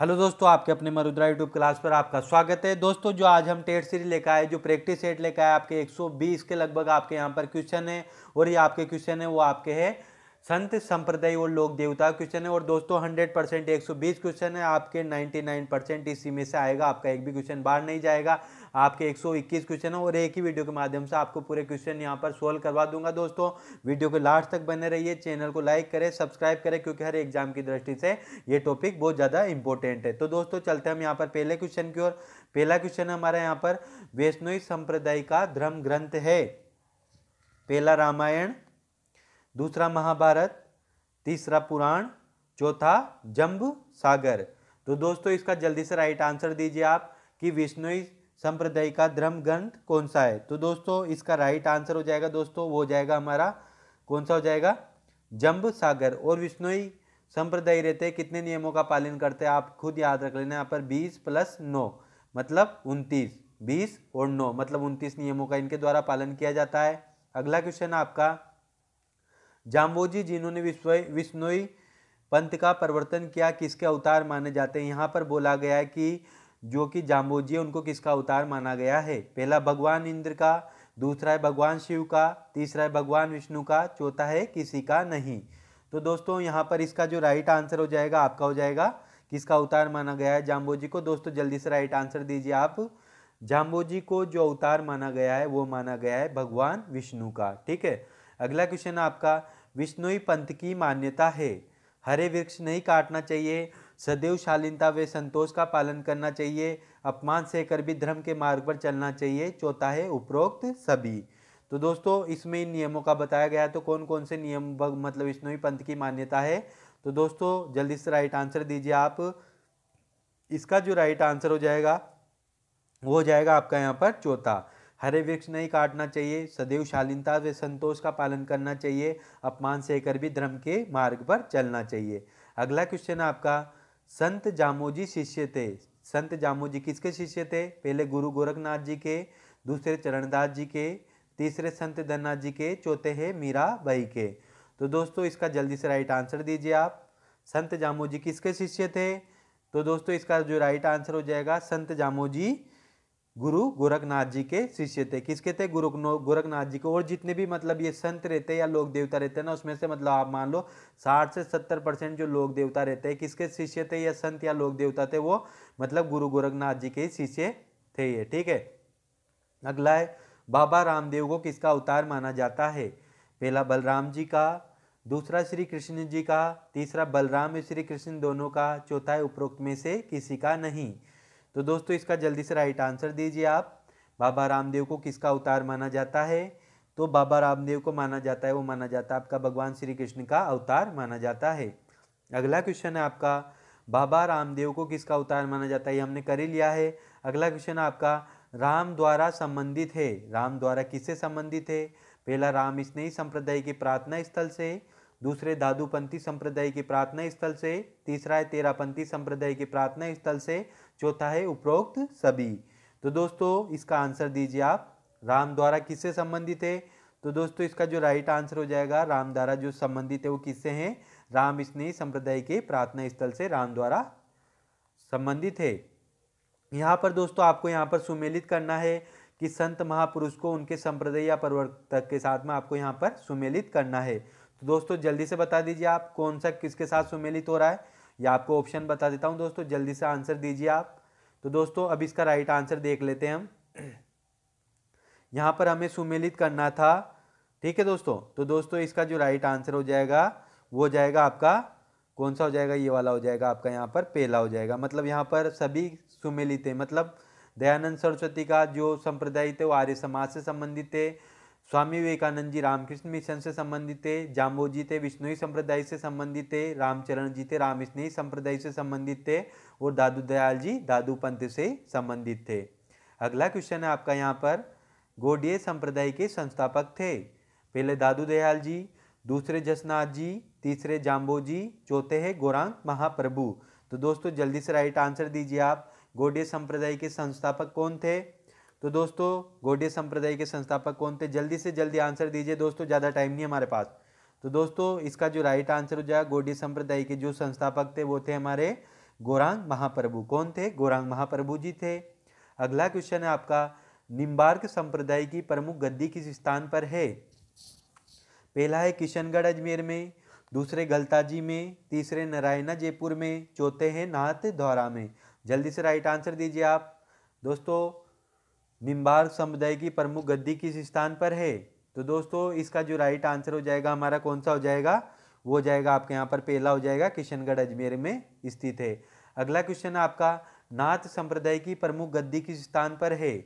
hello दोस्तों आपके अपने मरुद्रा यूट्यूब क्लास पर आपका स्वागत है दोस्तों जो आज हम टेट सीरीज लेकर आए जो प्रैक्टिस सेट लेकर आए आपके 120 के लगभग आपके यहाँ पर क्वेश्चन है और ये आपके क्वेश्चन है वो आपके है संत संप्रदाय और लोक देवता क्वेश्चन है और दोस्तों 100 परसेंट एक क्वेश्चन है आपके 99 परसेंट इसी में से आएगा आपका एक भी क्वेश्चन बाहर नहीं जाएगा आपके 121 क्वेश्चन है और एक ही वीडियो के माध्यम से आपको पूरे क्वेश्चन यहाँ पर सोल्व करवा दूंगा दोस्तों वीडियो के लास्ट तक बने रहिए चैनल को लाइक करें सब्सक्राइब करें क्योंकि हर एग्जाम की दृष्टि से ये टॉपिक बहुत ज़्यादा इंपॉर्टेंट है तो दोस्तों चलते हम यहाँ पर पहले क्वेश्चन की ओर पहला क्वेश्चन हमारा यहाँ पर वैष्णवी संप्रदाय का धर्म ग्रंथ है पहला रामायण दूसरा महाभारत तीसरा पुराण चौथा जम्ब सागर तो दोस्तों इसका जल्दी से राइट आंसर दीजिए आप कि विष्णु संप्रदाय का धर्म ग्रंथ कौन सा है तो दोस्तों इसका राइट आंसर हो जाएगा दोस्तों वो हो जाएगा हमारा कौन सा हो जाएगा जम्ब सागर और विष्णोई संप्रदाय रहते कितने नियमों का पालन करते हैं आप खुद याद रख लेना यहाँ पर बीस प्लस नौ मतलब उनतीस बीस और नौ मतलब उनतीस नियमों का इनके द्वारा पालन किया जाता है अगला क्वेश्चन आपका जाम्बोजी जिन्होंने विश्व विष्णोई पंथ का परिवर्तन किया किसके अवतार माने जाते हैं यहाँ पर बोला गया है कि जो कि जाम्बोजी है उनको किसका अवतार माना गया है पहला भगवान इंद्र का दूसरा है भगवान शिव का तीसरा है भगवान विष्णु का चौथा है किसी का नहीं तो दोस्तों यहाँ पर इसका जो राइट आंसर हो जाएगा आपका हो जाएगा किसका अवतार माना गया है जाम्बोजी को दोस्तों जल्दी से राइट आंसर दीजिए आप जाम्बोजी को जो अवतार माना गया है वो माना गया है भगवान विष्णु का ठीक है अगला क्वेश्चन आपका विष्णु पंथ की मान्यता है हरे वृक्ष नहीं काटना चाहिए सदैव शालीनता व संतोष का पालन करना चाहिए अपमान से कर भी धर्म के मार्ग पर चलना चाहिए चौथा है उपरोक्त सभी तो दोस्तों इसमें इन नियमों का बताया गया तो कौन कौन से नियम मतलब विष्णुवी पंथ की मान्यता है तो दोस्तों जल्दी से राइट आंसर दीजिए आप इसका जो राइट आंसर हो जाएगा वो हो जाएगा आपका यहाँ पर चौथा हरे वृक्ष नहीं काटना चाहिए सदैव शालीनता व संतोष का पालन करना चाहिए अपमान से कर भी धर्म के मार्ग पर चलना चाहिए अगला क्वेश्चन आपका संत जामोजी शिष्य थे संत जामोजी किसके शिष्य थे पहले गुरु गोरखनाथ जी के दूसरे चरणदास जी के तीसरे संत धननाथ जी के चौथे है मीरा बाई के तो दोस्तों इसका जल्दी से राइट आंसर दीजिए आप संत जामोजी किसके शिष्य थे तो दोस्तों इसका जो राइट आंसर हो जाएगा संत जामोजी गुरु गोरखनाथ जी के शिष्य थे किसके थे गुरु गोरखनाथ जी के और जितने भी मतलब ये संत रहते हैं या लोक देवता रहते हैं ना उसमें से मतलब आप मान लो साठ से सत्तर परसेंट जो लोक देवता रहते हैं किसके शिष्य थे या संत या लोक देवता थे वो मतलब गुरु गोरखनाथ जी के शिष्य थे ये ठीक है अगला है बाबा रामदेव को किसका अवतार माना जाता है पहला बलराम जी का दूसरा श्री कृष्ण जी का तीसरा बलराम श्री कृष्ण दोनों का चौथा है उपरोक्त में से किसी का नहीं तो दोस्तों इसका जल्दी से राइट आंसर दीजिए आप बाबा रामदेव को किसका अवतार माना जाता है तो बाबा रामदेव को माना जाता है वो माना जाता है आपका भगवान श्री कृष्ण का अवतार माना जाता है अगला क्वेश्चन है आपका बाबा रामदेव को किसका अवतार माना जाता है ये हमने कर ही लिया है अगला क्वेश्चन आपका राम द्वारा संबंधित है राम द्वारा किससे संबंधित है पहला राम नई संप्रदाय की प्रार्थना स्थल से दूसरे दादूपंथी संप्रदाय की प्रार्थना स्थल से तीसरा है तेरापंथी संप्रदाय की प्रार्थना स्थल से चौथा है उपरोक्त सभी तो दोस्तों इसका आंसर दीजिए आप राम द्वारा किससे संबंधित है तो दोस्तों इसका जो राइट आंसर हो जाएगा राम द्वारा जो संबंधित है वो किससे हैं राम स्नेही संप्रदाय के प्रार्थना स्थल से राम द्वारा संबंधित है यहाँ पर दोस्तों आपको यहाँ पर सुमेलित करना है कि संत महापुरुष को उनके संप्रदाय या प्रवर्तक के साथ में आपको यहाँ पर सुमेलित करना है तो दोस्तों जल्दी से बता दीजिए आप कौन सा किसके साथ सुमेलित हो रहा है या आपको ऑप्शन बता देता हूँ दोस्तों जल्दी से आंसर दीजिए आप तो दोस्तों अब इसका राइट आंसर देख लेते हैं हम यहाँ पर हमें सुमेलित करना था ठीक है दोस्तों तो दोस्तों इसका जो राइट आंसर हो जाएगा वो हो जाएगा आपका कौन सा हो जाएगा ये वाला हो जाएगा आपका यहाँ पर पहला हो जाएगा मतलब यहाँ पर सभी सुमेलित है मतलब दयानंद सरस्वती का जो संप्रदाय थे वो आर्य समाज से संबंधित थे स्वामी विवेकानंद जी रामकृष्ण मिशन से संबंधित थे जाम्बो जी थे विष्णुई संप्रदाय से संबंधित थे रामचरण जी थे राम स्नेही संप्रदाय से संबंधित थे और दादू दयाल जी दादू पंथ से संबंधित थे अगला क्वेश्चन है आपका यहाँ पर गोडिये संप्रदाय के संस्थापक थे पहले दादू दयाल जी दूसरे जसनाथ जी तीसरे जाम्बो जी चौथे है गौरांग महाप्रभु तो दोस्तों जल्दी से राइट आंसर दीजिए आप गोडिये संप्रदाय के संस्थापक कौन थे तो दोस्तों गोडिय संप्रदाय के संस्थापक कौन थे जल्दी से जल्दी आंसर दीजिए दोस्तों ज़्यादा टाइम नहीं हमारे पास तो दोस्तों इसका जो राइट आंसर हो जाएगा गोडिया संप्रदाय के जो संस्थापक थे वो थे हमारे गोरांग महाप्रभु कौन थे गौरांग महाप्रभु जी थे अगला क्वेश्चन है आपका निम्बार्क संप्रदाय की प्रमुख गद्दी किस स्थान पर है पहला है किशनगढ़ अजमेर में दूसरे गलताजी में तीसरे नारायणा जयपुर में चौथे हैं नाथ धौरा में जल्दी से राइट आंसर दीजिए आप दोस्तों निम्बार समुदाय की प्रमुख गद्दी किस स्थान पर है तो दोस्तों इसका जो राइट आंसर हो जाएगा हमारा कौन सा हो जाएगा वो हो जाएगा आपके यहाँ पर पहला हो जाएगा किशनगढ़ अजमेर में स्थित है अगला क्वेश्चन आपका नाथ संप्रदाय की प्रमुख गद्दी किस स्थान पर है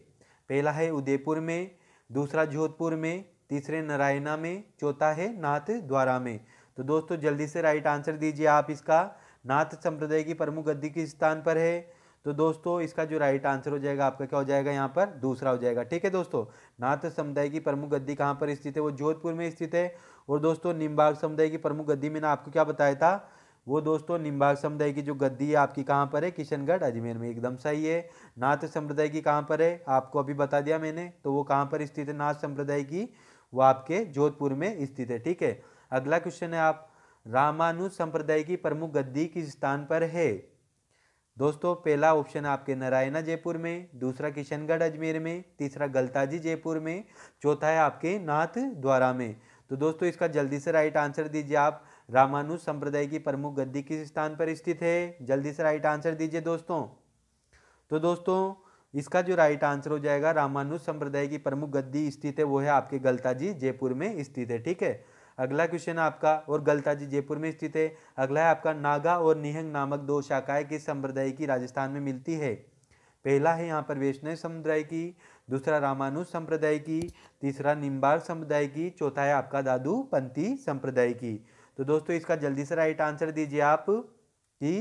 पहला है उदयपुर में दूसरा जोधपुर में तीसरे नारायणा में चौथा है नाथ द्वारा में तो दोस्तों जल्दी से राइट आंसर दीजिए आप इसका नाथ संप्रदाय की प्रमुख गद्दी किस स्थान पर है तो दोस्तों इसका जो राइट आंसर हो जाएगा आपका क्या हो जाएगा यहाँ पर दूसरा हो जाएगा ठीक है दोस्तों नाथ समुदाय की प्रमुख गद्दी कहाँ पर स्थित है वो जोधपुर में स्थित है और दोस्तों निम्बाग समुदाय की प्रमुख गद्दी मैंने आपको क्या बताया था वो दोस्तों निम्बाग समुदाय की जो गद्दी है आपकी कहाँ पर है किशनगढ़ अजमेर में एकदम सही है नाथ संप्रदाय की कहाँ पर है आपको अभी बता दिया मैंने तो वो कहाँ पर स्थित है नाथ संप्रदाय की वो आपके जोधपुर में स्थित है ठीक है अगला क्वेश्चन है आप रामानुज संप्रदाय की प्रमुख गद्दी किस स्थान पर है दोस्तों पहला ऑप्शन आपके नारायणा जयपुर में दूसरा किशनगढ़ अजमेर में तीसरा गलताजी जयपुर में चौथा है आपके नाथ द्वारा में तो दोस्तों इसका जल्दी से राइट आंसर दीजिए आप रामानुज संप्रदाय की प्रमुख गद्दी किस स्थान पर स्थित है जल्दी से राइट आंसर दीजिए दोस्तों तो दोस्तों इसका जो राइट आंसर हो जाएगा रामानुज संप्रदाय की प्रमुख गद्दी स्थित है वो है आपके गलताजी जयपुर में स्थित है ठीक है अगला क्वेश्चन है आपका और गलताजी जयपुर में स्थित है अगला है आपका नागा और निहंग नामक दो शाखाएं किस संप्रदाय की राजस्थान में मिलती है पहला है यहाँ पर वैष्णव समुदाय की दूसरा रामानुज संप्रदाय की तीसरा निम्बार संप्रदाय की चौथा है आपका दादू पंथी संप्रदाय की तो दोस्तों इसका जल्दी से राइट आंसर दीजिए आप कि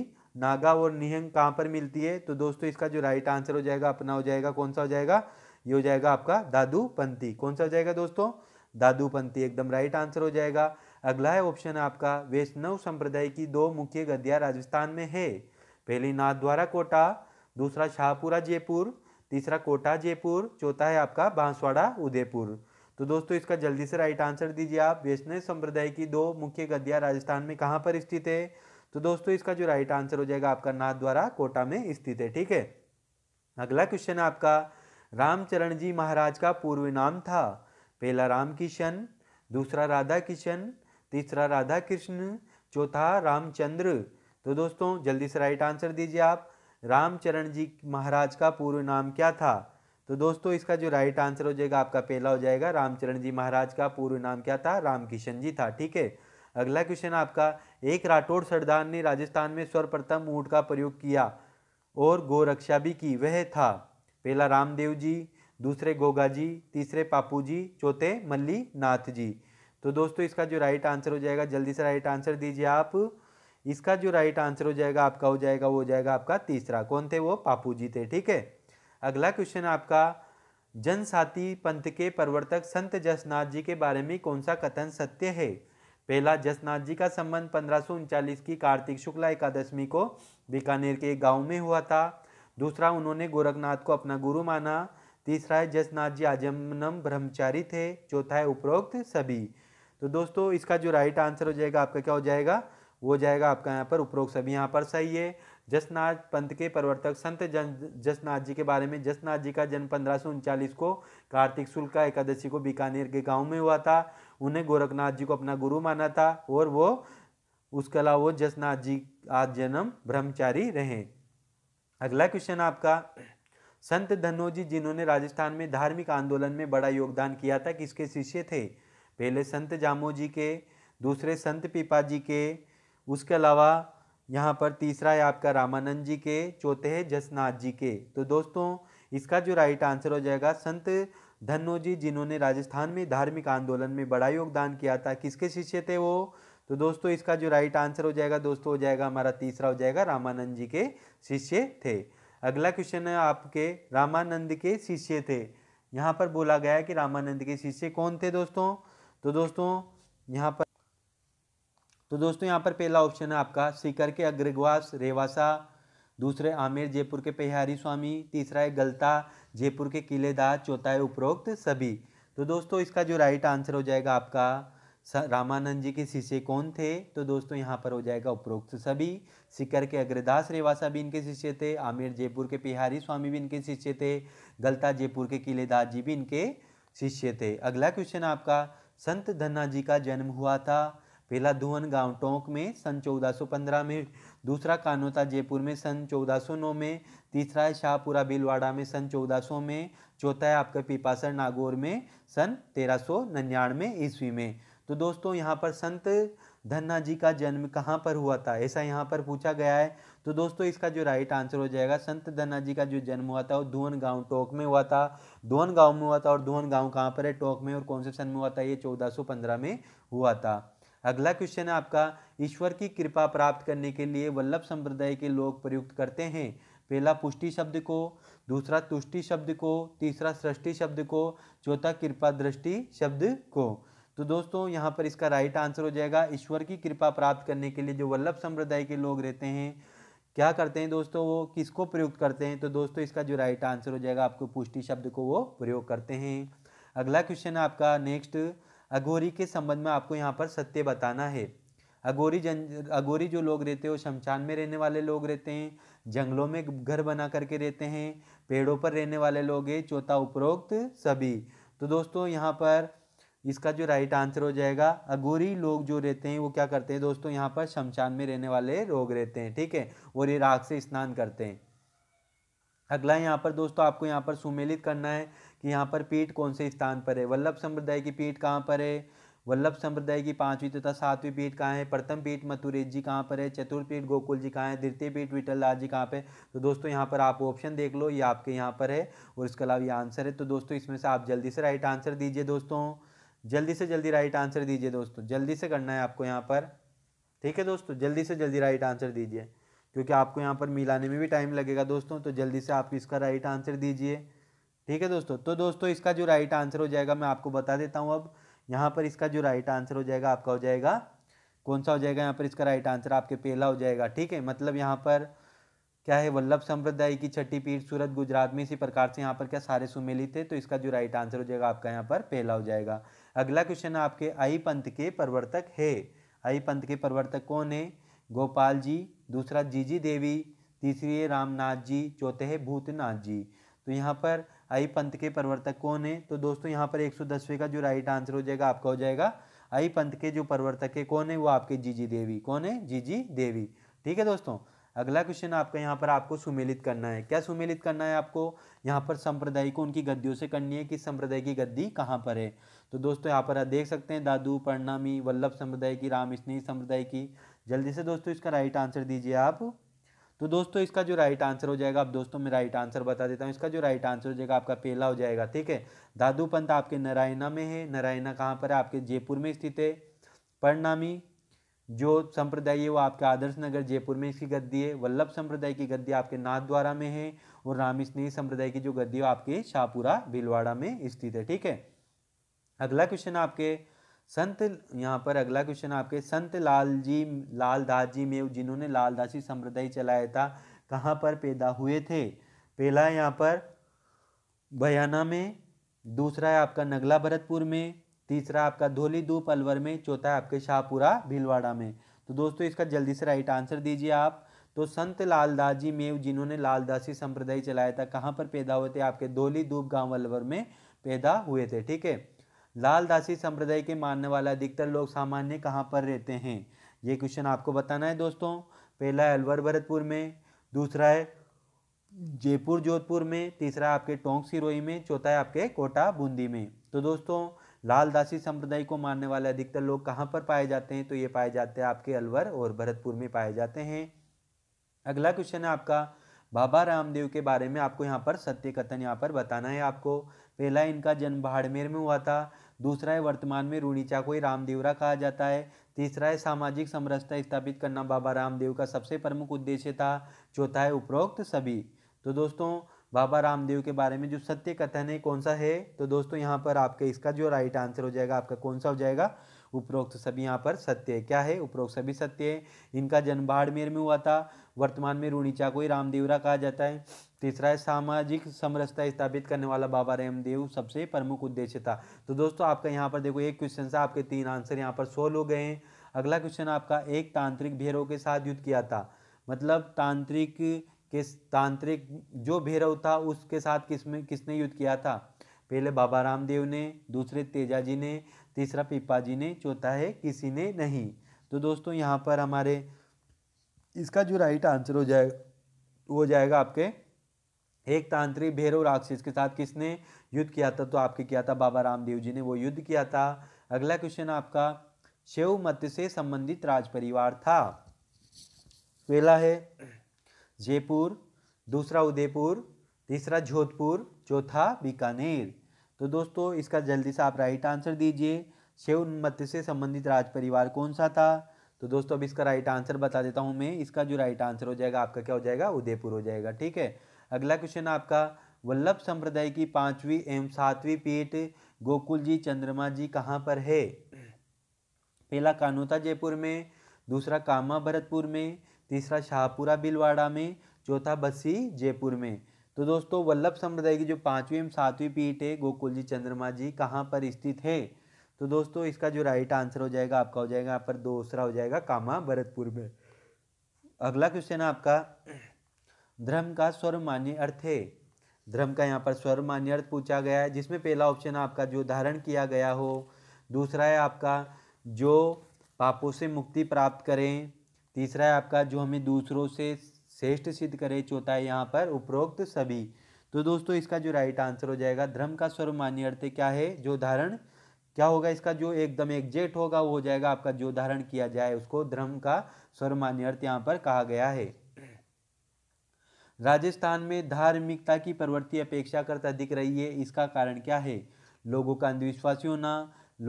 नागा और निहंग कहाँ पर मिलती है तो दोस्तों इसका जो राइट आंसर हो जाएगा अपना हो जाएगा कौन सा हो जाएगा ये हो जाएगा आपका दादू पंथी कौन सा हो जाएगा दोस्तों दादूपंथी एकदम राइट आंसर हो जाएगा अगला है ऑप्शन आपका वैष्णव संप्रदाय की दो मुख्य गद्दियाँ राजस्थान में है पहली नाथद्वारा कोटा दूसरा शाहपुरा जयपुर तीसरा कोटा जयपुर चौथा है आपका बांसवाड़ा उदयपुर तो दोस्तों इसका जल्दी से राइट आंसर दीजिए आप वैष्णव संप्रदाय की दो मुख्य गद्दियाँ राजस्थान में कहाँ पर स्थित है तो दोस्तों इसका जो राइट आंसर हो जाएगा आपका नाथद्वारा कोटा में स्थित है ठीक है अगला क्वेश्चन है आपका रामचरण जी महाराज का पूर्व नाम था पहला राम किशन दूसरा राधा किशन तीसरा राधा कृष्ण चौथा रामचंद्र तो दोस्तों जल्दी से राइट आंसर दीजिए आप रामचरण जी महाराज का पूर्व नाम क्या था तो दोस्तों इसका जो राइट आंसर हो जाएगा आपका पहला हो जाएगा रामचरण जी महाराज का पूर्व नाम क्या था रामकिशन जी था ठीक है अगला क्वेश्चन आपका एक राठौड़ सरदार ने राजस्थान में सर्वप्रथम ऊँट का प्रयोग किया और गोरक्षा भी की वह था पहला रामदेव जी दूसरे गोगा जी तीसरे पापू जी चौथे मल्ली नाथ जी तो दोस्तों इसका जो राइट आंसर हो जाएगा जल्दी से राइट आंसर दीजिए आप इसका जो राइट आंसर हो जाएगा आपका हो जाएगा वो हो जाएगा आपका तीसरा कौन थे वो पापू जी थे ठीक है अगला क्वेश्चन आपका जनसाती पंथ के प्रवर्तक संत जसनाथ जी के बारे में कौन सा कथन सत्य है पहला जसनाथ जी का संबंध पंद्रह की कार्तिक शुक्ला एकादशमी को बीकानेर के एक गाँव में हुआ था दूसरा उन्होंने गोरखनाथ को अपना गुरु माना तीसरा है जसनाथ जी आजमनम ब्रह्मचारी थे चौथा है उपरोक्त सभी तो दोस्तों इसका जो राइट आंसर हो जाएगा आपका क्या हो जाएगा वो जाएगा आपका यहाँ पर उपरोक्त सभी यहाँ पर सही है जसनाथ पंथ के प्रवर्तक संत जन जसनाथ जी के बारे में जसनाथ जी का जन्म पंद्रह को कार्तिक शुल्क का एकादशी को बीकानेर के गांव में हुआ था उन्हें गोरखनाथ जी को अपना गुरु माना था और वो उसके अलावा वो जसनाथ जी आज जन्म ब्रह्मचारी रहे अगला क्वेश्चन आपका संत धनोजी जिन्होंने राजस्थान में धार्मिक आंदोलन में बड़ा योगदान किया था किसके शिष्य थे पहले संत जामो जी के दूसरे संत पिपा जी के उसके अलावा यहाँ पर तीसरा है आपका रामानंद जी के चौथे है जसनाथ जी के तो दोस्तों इसका जो राइट आंसर हो जाएगा संत धनो जी जिन्होंने राजस्थान में धार्मिक आंदोलन में बड़ा योगदान किया था किसके शिष्य थे वो तो दोस्तों इसका जो राइट आंसर हो जाएगा दोस्तों हो जाएगा हमारा तीसरा हो जाएगा रामानंद जी के शिष्य थे अगला क्वेश्चन है आपके रामानंद के शिष्य थे यहाँ पर बोला गया है कि रामानंद के शिष्य कौन थे दोस्तों तो दोस्तों यहाँ पर तो दोस्तों यहाँ पर पहला ऑप्शन है आपका सीकर के अग्रग्वास रेवासा दूसरे आमिर जयपुर के पेहारी स्वामी तीसरा है गलता जयपुर के किलेदार चौथा है उपरोक्त सभी तो दोस्तों इसका जो राइट आंसर हो जाएगा आपका रामानंद जी के शिष्य कौन थे तो दोस्तों यहाँ पर हो जाएगा उपरोक्त सभी सिकर के अग्रदास रेवासा भी इनके शिष्य थे आमिर जयपुर के पिहारी स्वामी भी इनके शिष्य थे गलता जयपुर के किलेदास जी भी इनके शिष्य थे अगला क्वेश्चन आपका संत धन्ना जी का जन्म हुआ था पहला धुवन गांव टोंक में सन 1415 में दूसरा कानोता जयपुर में सन 1409 में तीसरा है शाहपुरा भीलवाड़ा में सन 1400 में चौथा है आपका पिपासर नागौर में सन तेरह सौ ईस्वी में तो दोस्तों यहाँ पर संत धन्ना जी का जन्म कहाँ पर हुआ था ऐसा यहाँ पर पूछा गया है तो दोस्तों इसका जो राइट आंसर हो जाएगा संत धन्ना जी का जो जन्म हुआ था वो धुवन गाँव टोक में हुआ था धुवन गाँव में हुआ था और धुवन गाँव कहाँ पर है टोक में और कौन से सन में हुआ था ये चौदह में हुआ था अगला क्वेश्चन है आपका ईश्वर की कृपा प्राप्त करने के लिए वल्लभ संप्रदाय के लोग प्रयुक्त करते हैं पहला पुष्टि शब्द को दूसरा तुष्टि शब्द को तीसरा सृष्टि शब्द को चौथा कृपा दृष्टि शब्द को तो दोस्तों यहाँ पर इसका राइट आंसर हो जाएगा ईश्वर की कृपा प्राप्त करने के लिए जो वल्लभ संप्रदाय के लोग रहते हैं क्या करते हैं दोस्तों वो किसको प्रयुक्त करते हैं तो दोस्तों इसका जो राइट आंसर हो जाएगा आपको पुष्टि शब्द को वो प्रयोग करते हैं अगला क्वेश्चन है आपका नेक्स्ट अघोरी के संबंध में आपको यहाँ पर सत्य बताना है अघोरी जन अघोरी जो लोग रहते हैं वो शमशान में रहने वाले लोग रहते हैं जंगलों में घर बना करके रहते हैं पेड़ों पर रहने वाले लोग हैं चौथा उपरोक्त सभी तो दोस्तों यहाँ पर इसका जो राइट आंसर हो जाएगा अगोरी लोग जो रहते हैं वो क्या करते हैं दोस्तों यहाँ पर शमशान में रहने वाले लोग रहते हैं ठीक है और ये राग से स्नान करते हैं अगला यहाँ पर दोस्तों आपको यहाँ पर सुमेलित करना है कि यहाँ पर पीठ कौन से स्थान पर है वल्लभ संप्रदाय की पीठ कहाँ पर है वल्लभ संप्रदाय की पांचवी तथा सातवीं पीठ कहाँ है प्रथम पीठ मथुरेश जी कहाँ पर है चतुर्थ पीठ गोकुल जी कहाँ है द्वितीय पीठ विठल लाल जी कहाँ पर तो दोस्तों यहाँ पर आप ऑप्शन देख लो ये आपके यहाँ पर है और इसके अलावा ये आंसर है तो दोस्तों इसमें से आप जल्दी से राइट आंसर दीजिए दोस्तों जल्दी से जल्दी राइट आंसर दीजिए दोस्तों जल्दी से करना है आपको यहाँ पर ठीक है दोस्तों जल्दी से जल्दी राइट आंसर दीजिए क्योंकि आपको यहाँ पर मिलाने में भी टाइम लगेगा दोस्तों तो जल्दी से आप इसका राइट आंसर दीजिए ठीक है दोस्तों तो दोस्तों इसका जो राइट आंसर हो जाएगा मैं आपको बता देता हूँ अब यहाँ पर इसका जो राइट आंसर हो जाएगा आपका हो जाएगा कौन सा हो जाएगा यहाँ पर इसका राइट आंसर आपके पहला हो जाएगा ठीक है मतलब यहाँ पर क्या है वल्लभ संप्रदाय की छठी पीठ सूरत गुजरात में इसी प्रकार से यहाँ पर क्या सारे सुमेलित थे तो इसका जो राइट आंसर हो जाएगा आपका यहाँ पर पहला हो जाएगा अगला क्वेश्चन है आपके आई पंथ के प्रवर्तक है आई पंथ के प्रवर्तक कौन है गोपाल जी दूसरा जीजी देवी तीसरी है रामनाथ जी चौथे है भूतनाथ जी तो यहाँ पर आई पंथ के प्रवर्तक कौन है तो दोस्तों यहाँ पर दसवें का जो राइट आंसर हो जाएगा आपका हो जाएगा आई पंथ के जो प्रवर्तक है कौन है वो आपके जीजी देवी कौन है जीजी देवी ठीक है दोस्तों अगला क्वेश्चन आपका यहाँ पर आपको सुमेलित करना है क्या सुमेलित करना है आपको यहाँ पर संप्रदाय को उनकी गद्दियों से करनी है कि संप्रदाय की गद्दी कहाँ पर है तो दोस्तों यहाँ पर आप देख सकते हैं दादू परनामी वल्लभ संप्रदाय की राम स्नेही संप्रदाय की जल्दी से दोस्तों इसका राइट आंसर दीजिए आप तो दोस्तों इसका जो राइट आंसर हो जाएगा आप दोस्तों मैं राइट आंसर बता देता हूँ इसका जो राइट आंसर हो जाएगा आपका पहला हो जाएगा ठीक है दादू पंत आपके नारायणा में है नारायणा कहाँ पर है आपके जयपुर में स्थित है परनामी जो संप्रदाय है वो आपके आदर्श नगर जयपुर में इसकी गद्दी है वल्लभ संप्रदाय की गद्दी आपके नाथद्वारा में है और राम स्नेही संप्रदाय की जो गद्दी है आपके शाहपुरा भीलवाड़ा में स्थित है ठीक है अगला क्वेश्चन आपके संत यहाँ पर अगला क्वेश्चन आपके संत लाल जी लाल दास जी मेव जिन्होंने लालदासी संप्रदाय चलाया था कहाँ पर पैदा हुए थे पहला यहाँ पर बयाना में दूसरा है आपका नगला भरतपुर में तीसरा आपका धोली दूप अलवर में चौथा आपके शाहपुरा भीलवाड़ा में तो दोस्तों इसका जल्दी से राइट आंसर दीजिए आप तो संत लालदास जी मेव जिन्होंने लालदासी संप्रदाय चलाया था कहाँ पर पैदा हुए थे आपके धोली दूप गाँव अलवर में पैदा हुए थे ठीक है लालदासी संप्रदाय के मानने वाला अधिकतर लोग सामान्य कहाँ पर रहते हैं ये क्वेश्चन आपको बताना है दोस्तों पहला है अलवर भरतपुर में दूसरा है जयपुर जोधपुर में तीसरा आपके टोंक सिरोही में चौथा है आपके कोटा बूंदी में तो दोस्तों लाल दासी संप्रदाय को मानने वाले अधिकतर लोग कहाँ पर पाए जाते हैं तो ये पाए जाते हैं आपके अलवर और भरतपुर में पाए जाते हैं अगला क्वेश्चन है आपका बाबा रामदेव के बारे में आपको यहाँ पर सत्य कथन यहाँ पर बताना है आपको पहला इनका जन्म बाड़मेर में हुआ था दूसरा है वर्तमान में रूणीचा को ही रामदेवरा कहा जाता है तीसरा है सामाजिक समरसता स्थापित करना बाबा रामदेव का सबसे प्रमुख उद्देश्य था चौथा है उपरोक्त सभी तो दोस्तों बाबा रामदेव के बारे में जो सत्य कथन है कौन सा है तो दोस्तों यहाँ पर आपके इसका जो राइट आंसर हो जाएगा आपका कौन सा हो जाएगा उपरोक्त सभी यहाँ पर सत्य है क्या है उपरोक्त सभी सत्य है इनका जन्म बाड़मेर में हुआ था वर्तमान में रूणीचा को ही रामदेवरा कहा जाता है तीसरा है सामाजिक समरसता स्थापित करने वाला बाबा रामदेव सबसे प्रमुख उद्देश्य था तो दोस्तों आपका यहाँ पर देखो एक क्वेश्चन से आपके तीन आंसर यहाँ पर सोल्व हो गए हैं अगला क्वेश्चन आपका एक तांत्रिक भैरव के साथ युद्ध किया था मतलब तांत्रिक किस तांत्रिक जो भैरव था उसके साथ में किसने युद्ध किया था पहले बाबा रामदेव ने दूसरे तेजा जी ने तीसरा पिपा जी ने चौथा है किसी ने नहीं तो दोस्तों यहाँ पर हमारे इसका जो राइट आंसर हो जाएगा हो जाएगा आपके एक तांत्रिक भैरव राक्षस के साथ किसने युद्ध किया था तो आपके किया था बाबा रामदेव जी ने वो युद्ध किया था अगला क्वेश्चन आपका शिव मत से संबंधित राज परिवार था पहला है जयपुर दूसरा उदयपुर तीसरा जोधपुर चौथा बीकानेर तो दोस्तों इसका जल्दी से आप राइट आंसर दीजिए शिव मत से संबंधित राज परिवार कौन सा था तो दोस्तों अब इसका राइट आंसर बता देता हूँ मैं इसका जो राइट आंसर हो जाएगा आपका क्या हो जाएगा उदयपुर हो जाएगा ठीक है अगला क्वेश्चन आपका वल्लभ संप्रदाय की पांचवी एवं सातवीं पीठ गोकुल जी चंद्रमा जी कहाँ पर है पहला कानोता जयपुर में दूसरा कामा भरतपुर में तीसरा शाहपुरा बिलवाड़ा में चौथा बस्सी जयपुर में तो दोस्तों वल्लभ संप्रदाय की जो पाँचवीं एवं सातवीं पीठ है गोकुल जी चंद्रमा जी कहाँ पर स्थित है तो दोस्तों इसका जो राइट आंसर हो जाएगा आपका हो जाएगा यहाँ पर दूसरा हो जाएगा कामा भरतपुर में अगला क्वेश्चन है आपका धर्म का मान्य अर्थ है धर्म का यहाँ पर मान्य अर्थ पूछा गया है जिसमें पहला ऑप्शन आपका जो धारण किया गया हो दूसरा है आपका जो पापों से मुक्ति प्राप्त करें तीसरा है आपका जो हमें दूसरों से श्रेष्ठ सिद्ध करे चौथा है यहाँ पर उपरोक्त सभी तो दोस्तों इसका जो राइट आंसर हो जाएगा धर्म का स्वर मान्य अर्थ क्या है जो धारण क्या होगा इसका जो एकदम एग्जेक्ट होगा वो हो जाएगा आपका जो धारण किया जाए उसको धर्म का स्वर मान्य अर्थ यहाँ पर कहा गया है राजस्थान में धार्मिकता की प्रवृत्ति अपेक्षा करता दिख रही है इसका कारण क्या है लोगों का अंधविश्वासी होना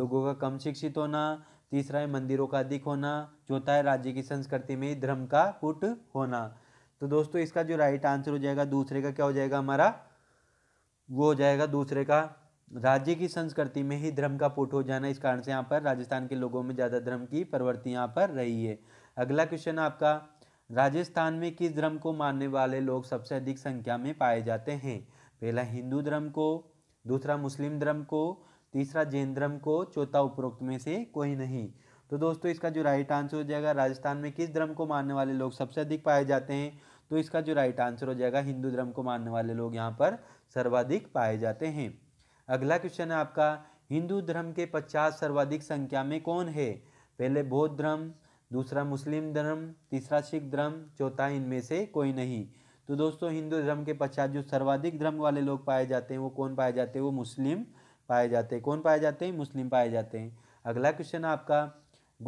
लोगों का कम शिक्षित होना तीसरा है मंदिरों का अधिक होना चौथा है राज्य की संस्कृति में धर्म का कुट होना तो दोस्तों इसका जो राइट आंसर हो जाएगा दूसरे का क्या हो जाएगा हमारा वो हो जाएगा दूसरे का राज्य की संस्कृति में ही धर्म का पुट हो जाना इस कारण से यहाँ पर राजस्थान के लोगों में ज़्यादा धर्म की प्रवृत्ति यहाँ पर रही है अगला क्वेश्चन आपका राजस्थान में किस धर्म को मानने वाले लोग सबसे अधिक संख्या में पाए जाते हैं पहला हिंदू धर्म को दूसरा मुस्लिम धर्म को तीसरा जेंद्रम को चौथा उपरोक्त में से कोई नहीं तो दोस्तों इसका जो राइट आंसर हो जाएगा राजस्थान में किस धर्म को मानने वाले लोग सबसे अधिक पाए जाते हैं तो इसका जो राइट आंसर हो जाएगा हिंदू धर्म को मानने वाले लोग यहाँ पर सर्वाधिक पाए जाते हैं अगला क्वेश्चन है आपका हिंदू धर्म के पचास सर्वाधिक संख्या में कौन है पहले बौद्ध धर्म दूसरा मुस्लिम धर्म तीसरा सिख धर्म चौथा इनमें से कोई नहीं तो दोस्तों हिंदू धर्म के पश्चात जो सर्वाधिक धर्म वाले लोग पाए जाते हैं वो कौन पाए जाते हैं वो मुस्लिम पाए जाते हैं कौन पाए जाते हैं मुस्लिम पाए जाते हैं अगला क्वेश्चन आपका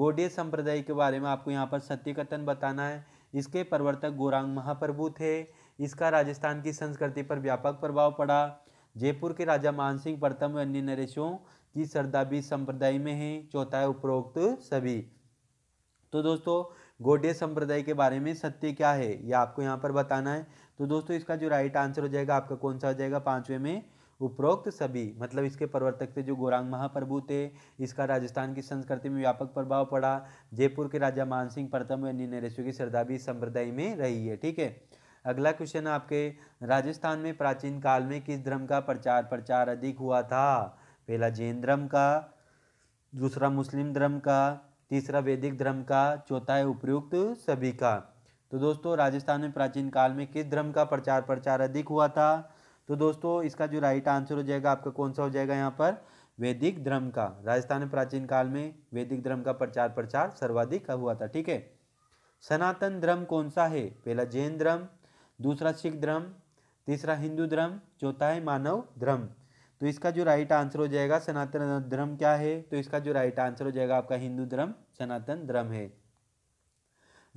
गोडे संप्रदाय के बारे में आपको यहाँ पर सत्य कथन बताना है इसके प्रवर्तक गोरांग महाप्रभु थे इसका राजस्थान की संस्कृति पर व्यापक प्रभाव पड़ा जयपुर के राजा मानसिंह प्रथम अन्य नरेशों की सरदाबी संप्रदाय में है चौथा है उपरोक्त सभी तो दोस्तों गोडे संप्रदाय के बारे में सत्य क्या है यह आपको यहाँ पर बताना है तो दोस्तों इसका जो राइट आंसर हो जाएगा आपका कौन सा हो जाएगा पाँचवें में उपरोक्त सभी मतलब इसके प्रवर्तक थे जो गौरांग महाप्रभु थे इसका राजस्थान की संस्कृति में व्यापक प्रभाव पड़ा जयपुर के राजा मानसिंह प्रथम व अन्य नरेशों की श्रद्धा भी संप्रदाय में रही है ठीक है अगला क्वेश्चन आपके राजस्थान में प्राचीन काल में किस धर्म का प्रचार प्रचार अधिक हुआ था पहला जैन धर्म का दूसरा मुस्लिम धर्म का तीसरा वैदिक धर्म का चौथा है उपयुक्त सभी का तो दोस्तों राजस्थान में प्राचीन काल में किस धर्म का प्रचार प्रचार अधिक हुआ था तो दोस्तों इसका जो राइट आंसर हो जाएगा आपका कौन सा हो जाएगा यहाँ पर वैदिक धर्म का राजस्थान में प्राचीन काल में वैदिक धर्म का प्रचार प्रचार सर्वाधिक हुआ था ठीक है सनातन धर्म कौन सा है पहला जैन धर्म दूसरा सिख धर्म तीसरा हिंदू धर्म चौथा है मानव धर्म तो इसका जो राइट आंसर हो जाएगा सनातन धर्म क्या है तो इसका जो राइट आंसर हो जाएगा आपका हिंदू धर्म सनातन धर्म है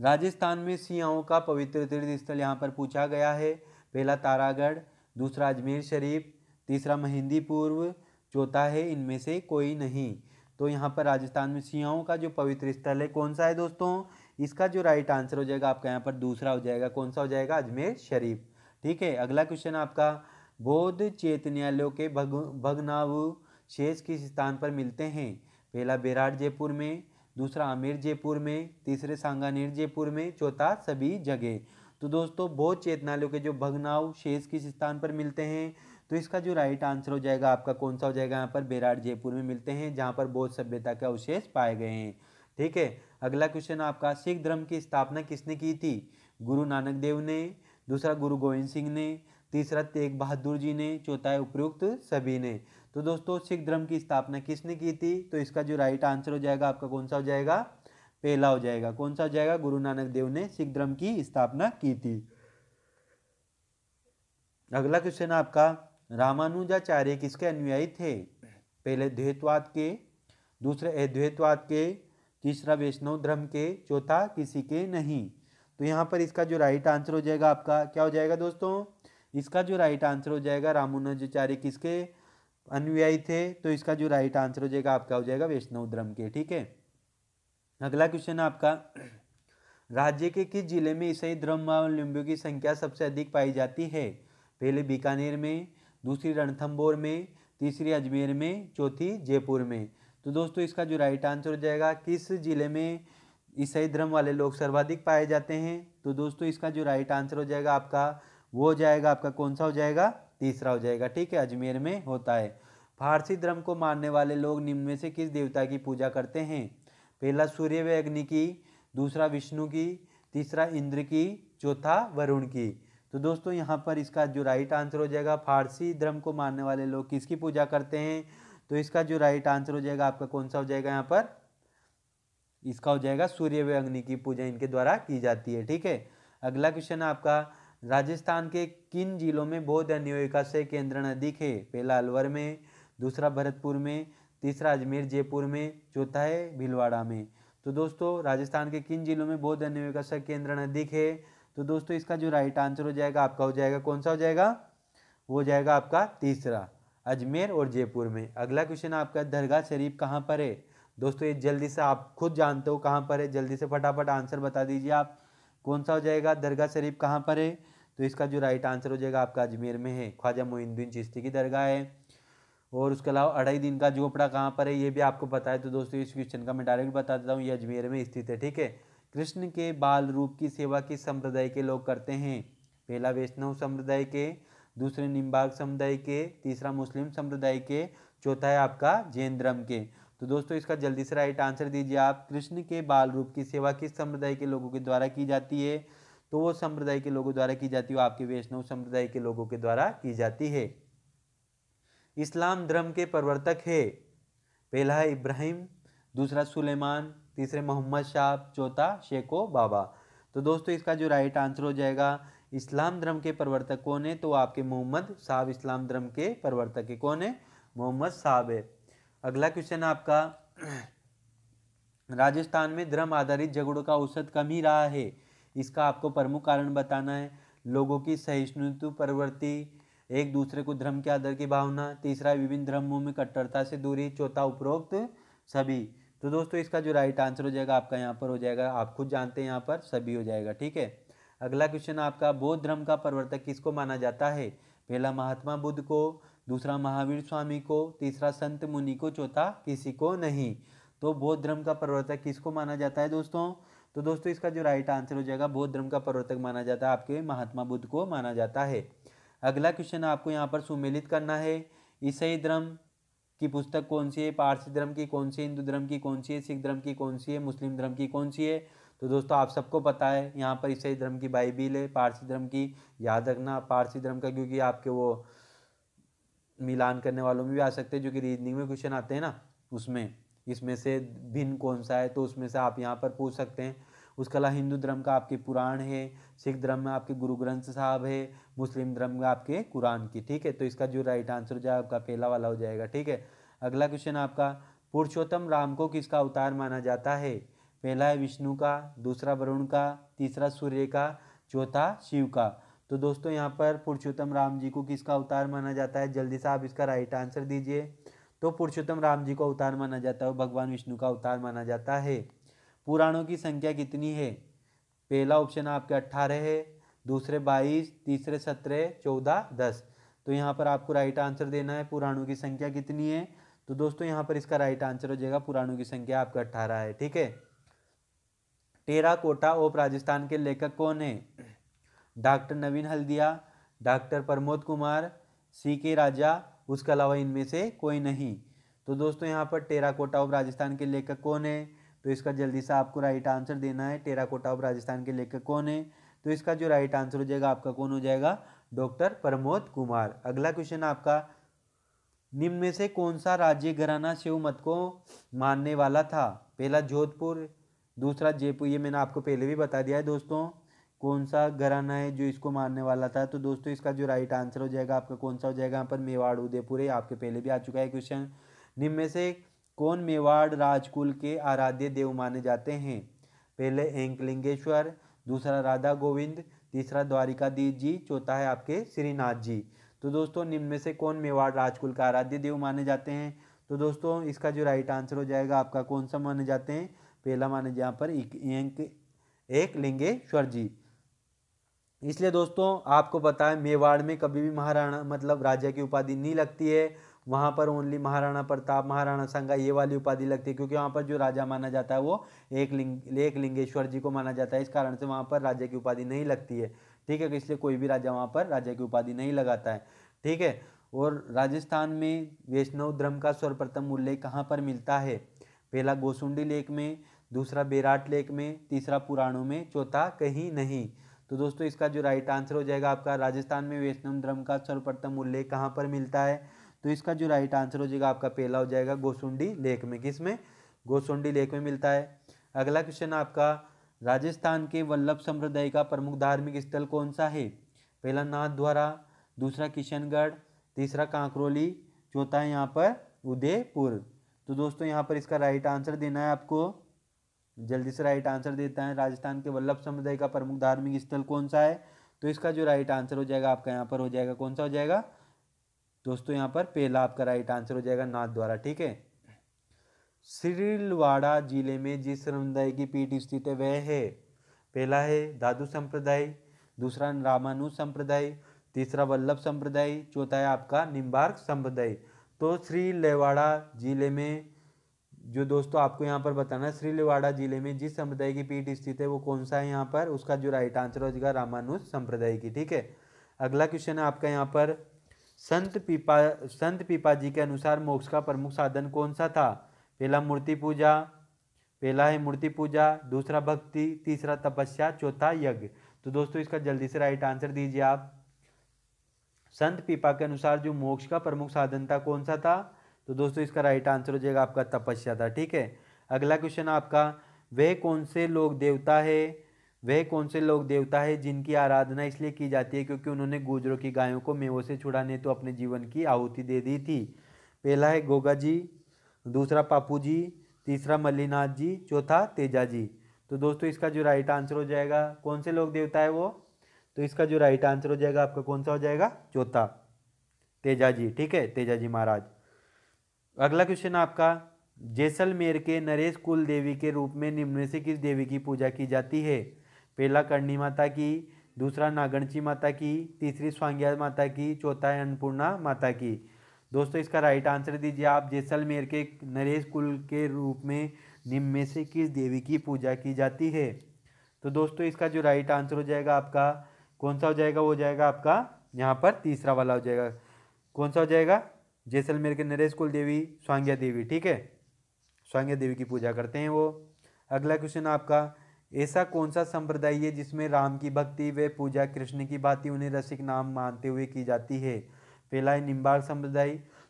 राजस्थान में सियाओं का पवित्र तीर्थ स्थल यहाँ पर पूछा गया है पहला तारागढ़ दूसरा अजमेर शरीफ तीसरा महिंदी पूर्व चौथा है इनमें से कोई नहीं तो यहाँ पर राजस्थान में सियाओं का जो पवित्र स्थल है कौन सा है दोस्तों इसका जो राइट आंसर हो जाएगा आपका यहाँ पर दूसरा हो जाएगा कौन सा हो जाएगा अजमेर शरीफ ठीक है अगला क्वेश्चन आपका बौद्ध चेतन्यालयों के भग भगनाव शेष किस स्थान पर मिलते हैं पहला बेराड जयपुर में दूसरा आमिर जयपुर में तीसरे सांगानेर जयपुर में चौथा सभी जगह तो दोस्तों बौद्ध चेतनालयों के जो भगनाव शेष किस स्थान पर मिलते हैं तो इसका जो राइट आंसर हो जाएगा आपका कौन सा हो जाएगा यहाँ पर बेराट जयपुर में मिलते हैं जहाँ पर बौद्ध सभ्यता के अवशेष पाए गए हैं ठीक है अगला क्वेश्चन आपका सिख धर्म की स्थापना किसने की थी गुरु नानक देव ने दूसरा गुरु गोविंद सिंह ने तीसरा तेग बहादुर जी ने चौथा है उपयुक्त सभी ने तो दोस्तों सिख धर्म की स्थापना किसने की थी तो इसका जो राइट आंसर हो जाएगा आपका कौन सा हो जाएगा पहला हो जाएगा कौन सा हो जाएगा गुरु नानक देव ने सिख धर्म की स्थापना की थी अगला क्वेश्चन आपका रामानुजाचार्य किसके अनुयायी थे पहले द्वैतवाद के दूसरे अद्वैतवाद के तीसरा वैष्णव धर्म के चौथा किसी के नहीं तो यहाँ पर इसका जो राइट आंसर हो जाएगा आपका क्या हो जाएगा दोस्तों इसका जो राइट आंसर हो जाएगा रामानुजाचार्य किसके अनुयायी थे तो इसका जो राइट आंसर हो जाएगा आपका हो जाएगा वैष्णव धर्म के ठीक है अगला क्वेश्चन है आपका राज्य के किस जिले में ईसाई धर्मावलंबियों की संख्या सबसे अधिक पाई जाती है पहले बीकानेर में दूसरी रणथम्बोर में तीसरी अजमेर में चौथी जयपुर में तो दोस्तों इसका जो राइट आंसर हो जाएगा किस जिले में ईसाई धर्म वाले लोग सर्वाधिक पाए जाते हैं तो दोस्तों इसका जो राइट आंसर हो जाएगा आपका वो हो जाएगा आपका कौन सा हो जाएगा तीसरा हो जाएगा ठीक है अजमेर में होता है फारसी धर्म को मानने वाले लोग निम्न में से किस देवता की पूजा करते हैं पहला सूर्य व अग्नि की दूसरा विष्णु की तीसरा इंद्र की चौथा वरुण की तो दोस्तों यहाँ पर इसका जो राइट आंसर हो जाएगा फारसी धर्म को मानने वाले लोग किसकी पूजा करते हैं तो इसका जो राइट आंसर हो जाएगा आपका कौन सा हो जाएगा यहाँ पर इसका हो जाएगा सूर्य व अग्नि की पूजा इनके द्वारा की जाती है ठीक है अगला क्वेश्चन आपका राजस्थान के किन जिलों में बौद्ध अन्योयिका से केंद्र नदी है पहला अलवर में दूसरा भरतपुर में तीसरा अजमेर जयपुर में चौथा है भीलवाड़ा में तो दोस्तों राजस्थान के किन जिलों में बौद्ध अन्य केंद्र अधिक है तो दोस्तों इसका जो राइट आंसर हो जाएगा आपका हो जाएगा कौन सा हो जाएगा वो हो जाएगा आपका तीसरा अजमेर और जयपुर में अगला क्वेश्चन आपका दरगाह शरीफ कहाँ पर है दोस्तों ये जल्दी से आप खुद जानते हो कहाँ पर है जल्दी से फटाफट आंसर बता दीजिए आप कौन सा हो जाएगा दरगाह शरीफ कहाँ पर है तो इसका जो राइट आंसर हो जाएगा आपका अजमेर में है ख्वाजा मोहिंदीन चिश्ती की दरगाह है और उसके अलावा अढ़ाई दिन का झोपड़ा कहाँ पर है ये भी आपको पता है तो दोस्तों इस क्वेश्चन का मैं डायरेक्ट बता देता हूँ ये अजमेर में स्थित है ठीक है कृष्ण के बाल रूप की सेवा किस संप्रदाय के लोग करते हैं पहला वैष्णव संप्रदाय के दूसरे निम्बाग समुदाय के तीसरा मुस्लिम समुदाय के चौथा है आपका जैन धर्म के तो दोस्तों इसका जल्दी से राइट आंसर दीजिए आप कृष्ण के बाल रूप की सेवा किस संप्रदाय के लोगों के द्वारा की जाती है तो वो संप्रदाय के लोगों द्वारा की जाती है आपके वैष्णव संप्रदाय के लोगों के द्वारा की जाती है इस्लाम धर्म के प्रवर्तक है पहला है इब्राहिम दूसरा सुलेमान तीसरे मोहम्मद शाह चौथा शेखो बाबा तो दोस्तों इसका जो राइट आंसर हो जाएगा इस्लाम धर्म के प्रवर्तक कौन है तो आपके मोहम्मद साहब इस्लाम धर्म के प्रवर्तक है कौन है मोहम्मद साहब है अगला क्वेश्चन आपका राजस्थान में धर्म आधारित झगड़ों का औसत कम ही रहा है इसका आपको प्रमुख कारण बताना है लोगों की सहिष्णुतु प्रवृत्ति एक दूसरे को धर्म के आदर की भावना तीसरा विभिन्न धर्मों में कट्टरता से दूरी चौथा उपरोक्त सभी तो दोस्तों इसका जो राइट आंसर हो जाएगा आपका यहाँ पर हो जाएगा आप खुद जानते हैं यहाँ पर सभी हो जाएगा ठीक है अगला क्वेश्चन आपका बौद्ध धर्म का प्रवर्तक किसको माना जाता है पहला महात्मा बुद्ध को दूसरा महावीर स्वामी को तीसरा संत मुनि को चौथा किसी को नहीं तो बौद्ध धर्म का प्रवर्तक किसको माना जाता है दोस्तों तो दोस्तों इसका जो राइट आंसर हो जाएगा बौद्ध धर्म का प्रवर्तक माना जाता है आपके महात्मा बुद्ध को माना जाता है अगला क्वेश्चन आपको यहाँ पर सुमेलित करना है ईसाई धर्म की पुस्तक कौन सी है पारसी धर्म की कौन सी है हिंदू धर्म की कौन सी है सिख धर्म की कौन सी है मुस्लिम धर्म की कौन सी है तो दोस्तों आप सबको पता है यहाँ पर ईसाई धर्म की बाइबिल है पारसी धर्म की याद रखना पारसी धर्म का क्योंकि आपके वो मिलान करने वालों में भी आ सकते हैं जो कि रीजनिंग में क्वेश्चन आते हैं ना उसमें इसमें से भिन्न कौन सा है तो उसमें से आप यहाँ पर पूछ सकते हैं उसके अलावा हिंदू धर्म का आपके पुराण है सिख धर्म में आपके गुरु ग्रंथ साहब है मुस्लिम धर्म में आपके कुरान की ठीक है तो इसका जो राइट आंसर हो जाए आपका पहला वाला हो जाएगा ठीक है अगला क्वेश्चन आपका पुरुषोत्तम राम को किसका अवतार माना जाता है पहला है विष्णु का दूसरा वरुण का तीसरा सूर्य का चौथा शिव का तो दोस्तों यहाँ पर पुरुषोत्तम राम जी को किसका अवतार माना जाता है जल्दी से आप इसका राइट आंसर दीजिए तो पुरुषोत्तम राम जी को अवतार माना जाता है भगवान विष्णु का अवतार माना जाता है पुराणों की संख्या कितनी है पहला ऑप्शन आपके अट्ठारह है दूसरे बाईस तीसरे सत्रह चौदह दस तो यहाँ पर आपको राइट आंसर देना है पुराणों की संख्या कितनी है तो दोस्तों यहाँ पर इसका राइट आंसर हो जाएगा पुराणों की संख्या आपका अट्ठारह है ठीक है टेरा कोटा ऑफ राजस्थान के लेखक कौन है doctor Naveen Haldia doctor Pramod Kumar C K Raja उसके अलावा इनमें से कोई नहीं तो दोस्तों यहाँ पर टेरा कोटा ऑफ राजस्थान के लेखक कौन है तो इसका जल्दी से आपको राइट आंसर देना है टेराकोटा ऑफ राजस्थान के लेखक कौन है तो इसका जो राइट आंसर हो जाएगा आपका कौन हो जाएगा डॉक्टर प्रमोद कुमार अगला क्वेश्चन आपका निम्न में से कौन सा राज्य घराना शिव मत को मानने वाला था पहला जोधपुर दूसरा जयपुर ये मैंने आपको पहले भी बता दिया है दोस्तों कौन सा घराना है जो इसको मानने वाला था तो दोस्तों इसका जो राइट आंसर हो जाएगा आपका कौन सा हो जाएगा यहाँ पर मेवाड़ उदयपुर है आपके पहले भी आ चुका है क्वेश्चन निम्न में से कौन मेवाड़ राजकुल के आराध्य देव माने जाते हैं पहले एंकलिंगेश्वर दूसरा राधा गोविंद तीसरा द्वारिकाधीश जी चौथा है आपके श्रीनाथ जी तो दोस्तों निम्न में से कौन मेवाड़ राजकुल का आराध्य देव माने जाते हैं तो दोस्तों इसका जो राइट आंसर हो जाएगा आपका कौन सा माने जाते हैं पहला माने यहाँ पर एक, एक लिंगेश्वर जी इसलिए दोस्तों आपको पता है मेवाड़ में कभी भी महाराणा मतलब राजा की उपाधि नहीं लगती है वहाँ पर ओनली महाराणा प्रताप महाराणा संगा ये वाली उपाधि लगती है क्योंकि वहाँ पर जो राजा माना जाता है वो एक लिंग एक लिंगेश्वर जी को माना जाता है इस कारण से वहाँ पर राजा की उपाधि नहीं लगती है ठीक है इसलिए कोई भी राजा वहाँ पर राजा की उपाधि नहीं लगाता है ठीक है और राजस्थान में वैष्णव धर्म का सर्वप्रथम उल्लेख कहाँ पर मिलता है पहला गोसुंडी लेक में दूसरा बेराट लेक में तीसरा पुराणों में चौथा कहीं नहीं तो दोस्तों इसका जो राइट आंसर हो जाएगा आपका राजस्थान में वैष्णव धर्म का सर्वप्रथम उल्लेख कहाँ पर मिलता है तो इसका जो राइट आंसर हो जाएगा आपका पहला हो जाएगा गोसुंडी लेक में किस में गोसुंडी लेक में मिलता है अगला क्वेश्चन आपका राजस्थान के वल्लभ संप्रदाय का प्रमुख धार्मिक स्थल कौन सा है पहला नाथद्वारा दूसरा किशनगढ़ तीसरा कांकरोली चौथा है यहाँ पर उदयपुर तो दोस्तों यहाँ पर इसका राइट आंसर देना है आपको जल्दी से राइट आंसर देता है राजस्थान के वल्लभ समुदाय का प्रमुख धार्मिक स्थल कौन सा है तो इसका जो राइट आंसर हो जाएगा आपका यहाँ पर हो जाएगा कौन सा हो जाएगा दोस्तों यहाँ पर पहला आपका राइट आंसर हो जाएगा नाथ द्वारा ठीक है सिरिलवाड़ा जिले में जिस समुदाय की पीठ स्थित है वह है पहला है दादू संप्रदाय दूसरा रामानु संप्रदाय तीसरा वल्लभ संप्रदाय चौथा है आपका निम्बार्क संप्रदाय तो श्री लेवाड़ा जिले में जो दोस्तों आपको यहाँ पर बताना है श्री लेवाड़ा जिले में जिस संप्रदाय की पीठ स्थित है वो कौन सा है यहाँ पर उसका जो राइट आंसर हो जाएगा रामानुज संप्रदाय की ठीक है अगला क्वेश्चन है आपका यहाँ पर संत पीपा संत पीपा जी के अनुसार मोक्ष का प्रमुख साधन कौन सा था पहला मूर्ति पूजा पहला है मूर्ति पूजा दूसरा भक्ति तीसरा तपस्या चौथा यज्ञ तो दोस्तों इसका जल्दी से राइट आंसर दीजिए आप संत पीपा के अनुसार जो मोक्ष का प्रमुख साधन था कौन सा था तो दोस्तों इसका राइट आंसर हो जाएगा आपका तपस्या था ठीक है अगला क्वेश्चन आपका वह कौन से लोग देवता है वह कौन से लोग देवता है जिनकी आराधना इसलिए की जाती है क्योंकि उन्होंने गुजरों की गायों को मेवों से छुड़ाने तो अपने जीवन की आहुति दे दी थी पहला है गोगा जी दूसरा पापू जी तीसरा मल्लीनाथ जी चौथा तेजा जी तो दोस्तों इसका जो राइट आंसर हो जाएगा कौन से लोग देवता है वो तो इसका जो राइट आंसर हो जाएगा आपका कौन सा हो जाएगा चौथा तेजा जी ठीक है तेजा जी महाराज अगला क्वेश्चन आपका जैसलमेर के नरेश कुल देवी के रूप में निम्न से किस देवी की पूजा की जाती है पहला करणी माता की दूसरा नागणची माता की तीसरी स्वांग्या माता की चौथा है अन्नपूर्णा माता की दोस्तों इसका राइट आंसर दीजिए आप जैसलमेर के नरेश कुल के रूप में निम्न में से किस देवी की पूजा की जाती है तो दोस्तों इसका जो राइट आंसर हो जाएगा आपका कौन सा हो जाएगा वो हो जाएगा आपका यहाँ पर तीसरा वाला हो जाएगा कौन सा हो जाएगा जैसलमेर के नरेश कुल देवी स्वांग्या देवी ठीक है स्वांग्या देवी की पूजा करते हैं वो अगला क्वेश्चन आपका ऐसा कौन सा संप्रदाय है जिसमें राम की भक्ति व पूजा कृष्ण की भांति उन्हें रसिक नाम मानते हुए की जाती है पहला है निम्बाल संप्रदाय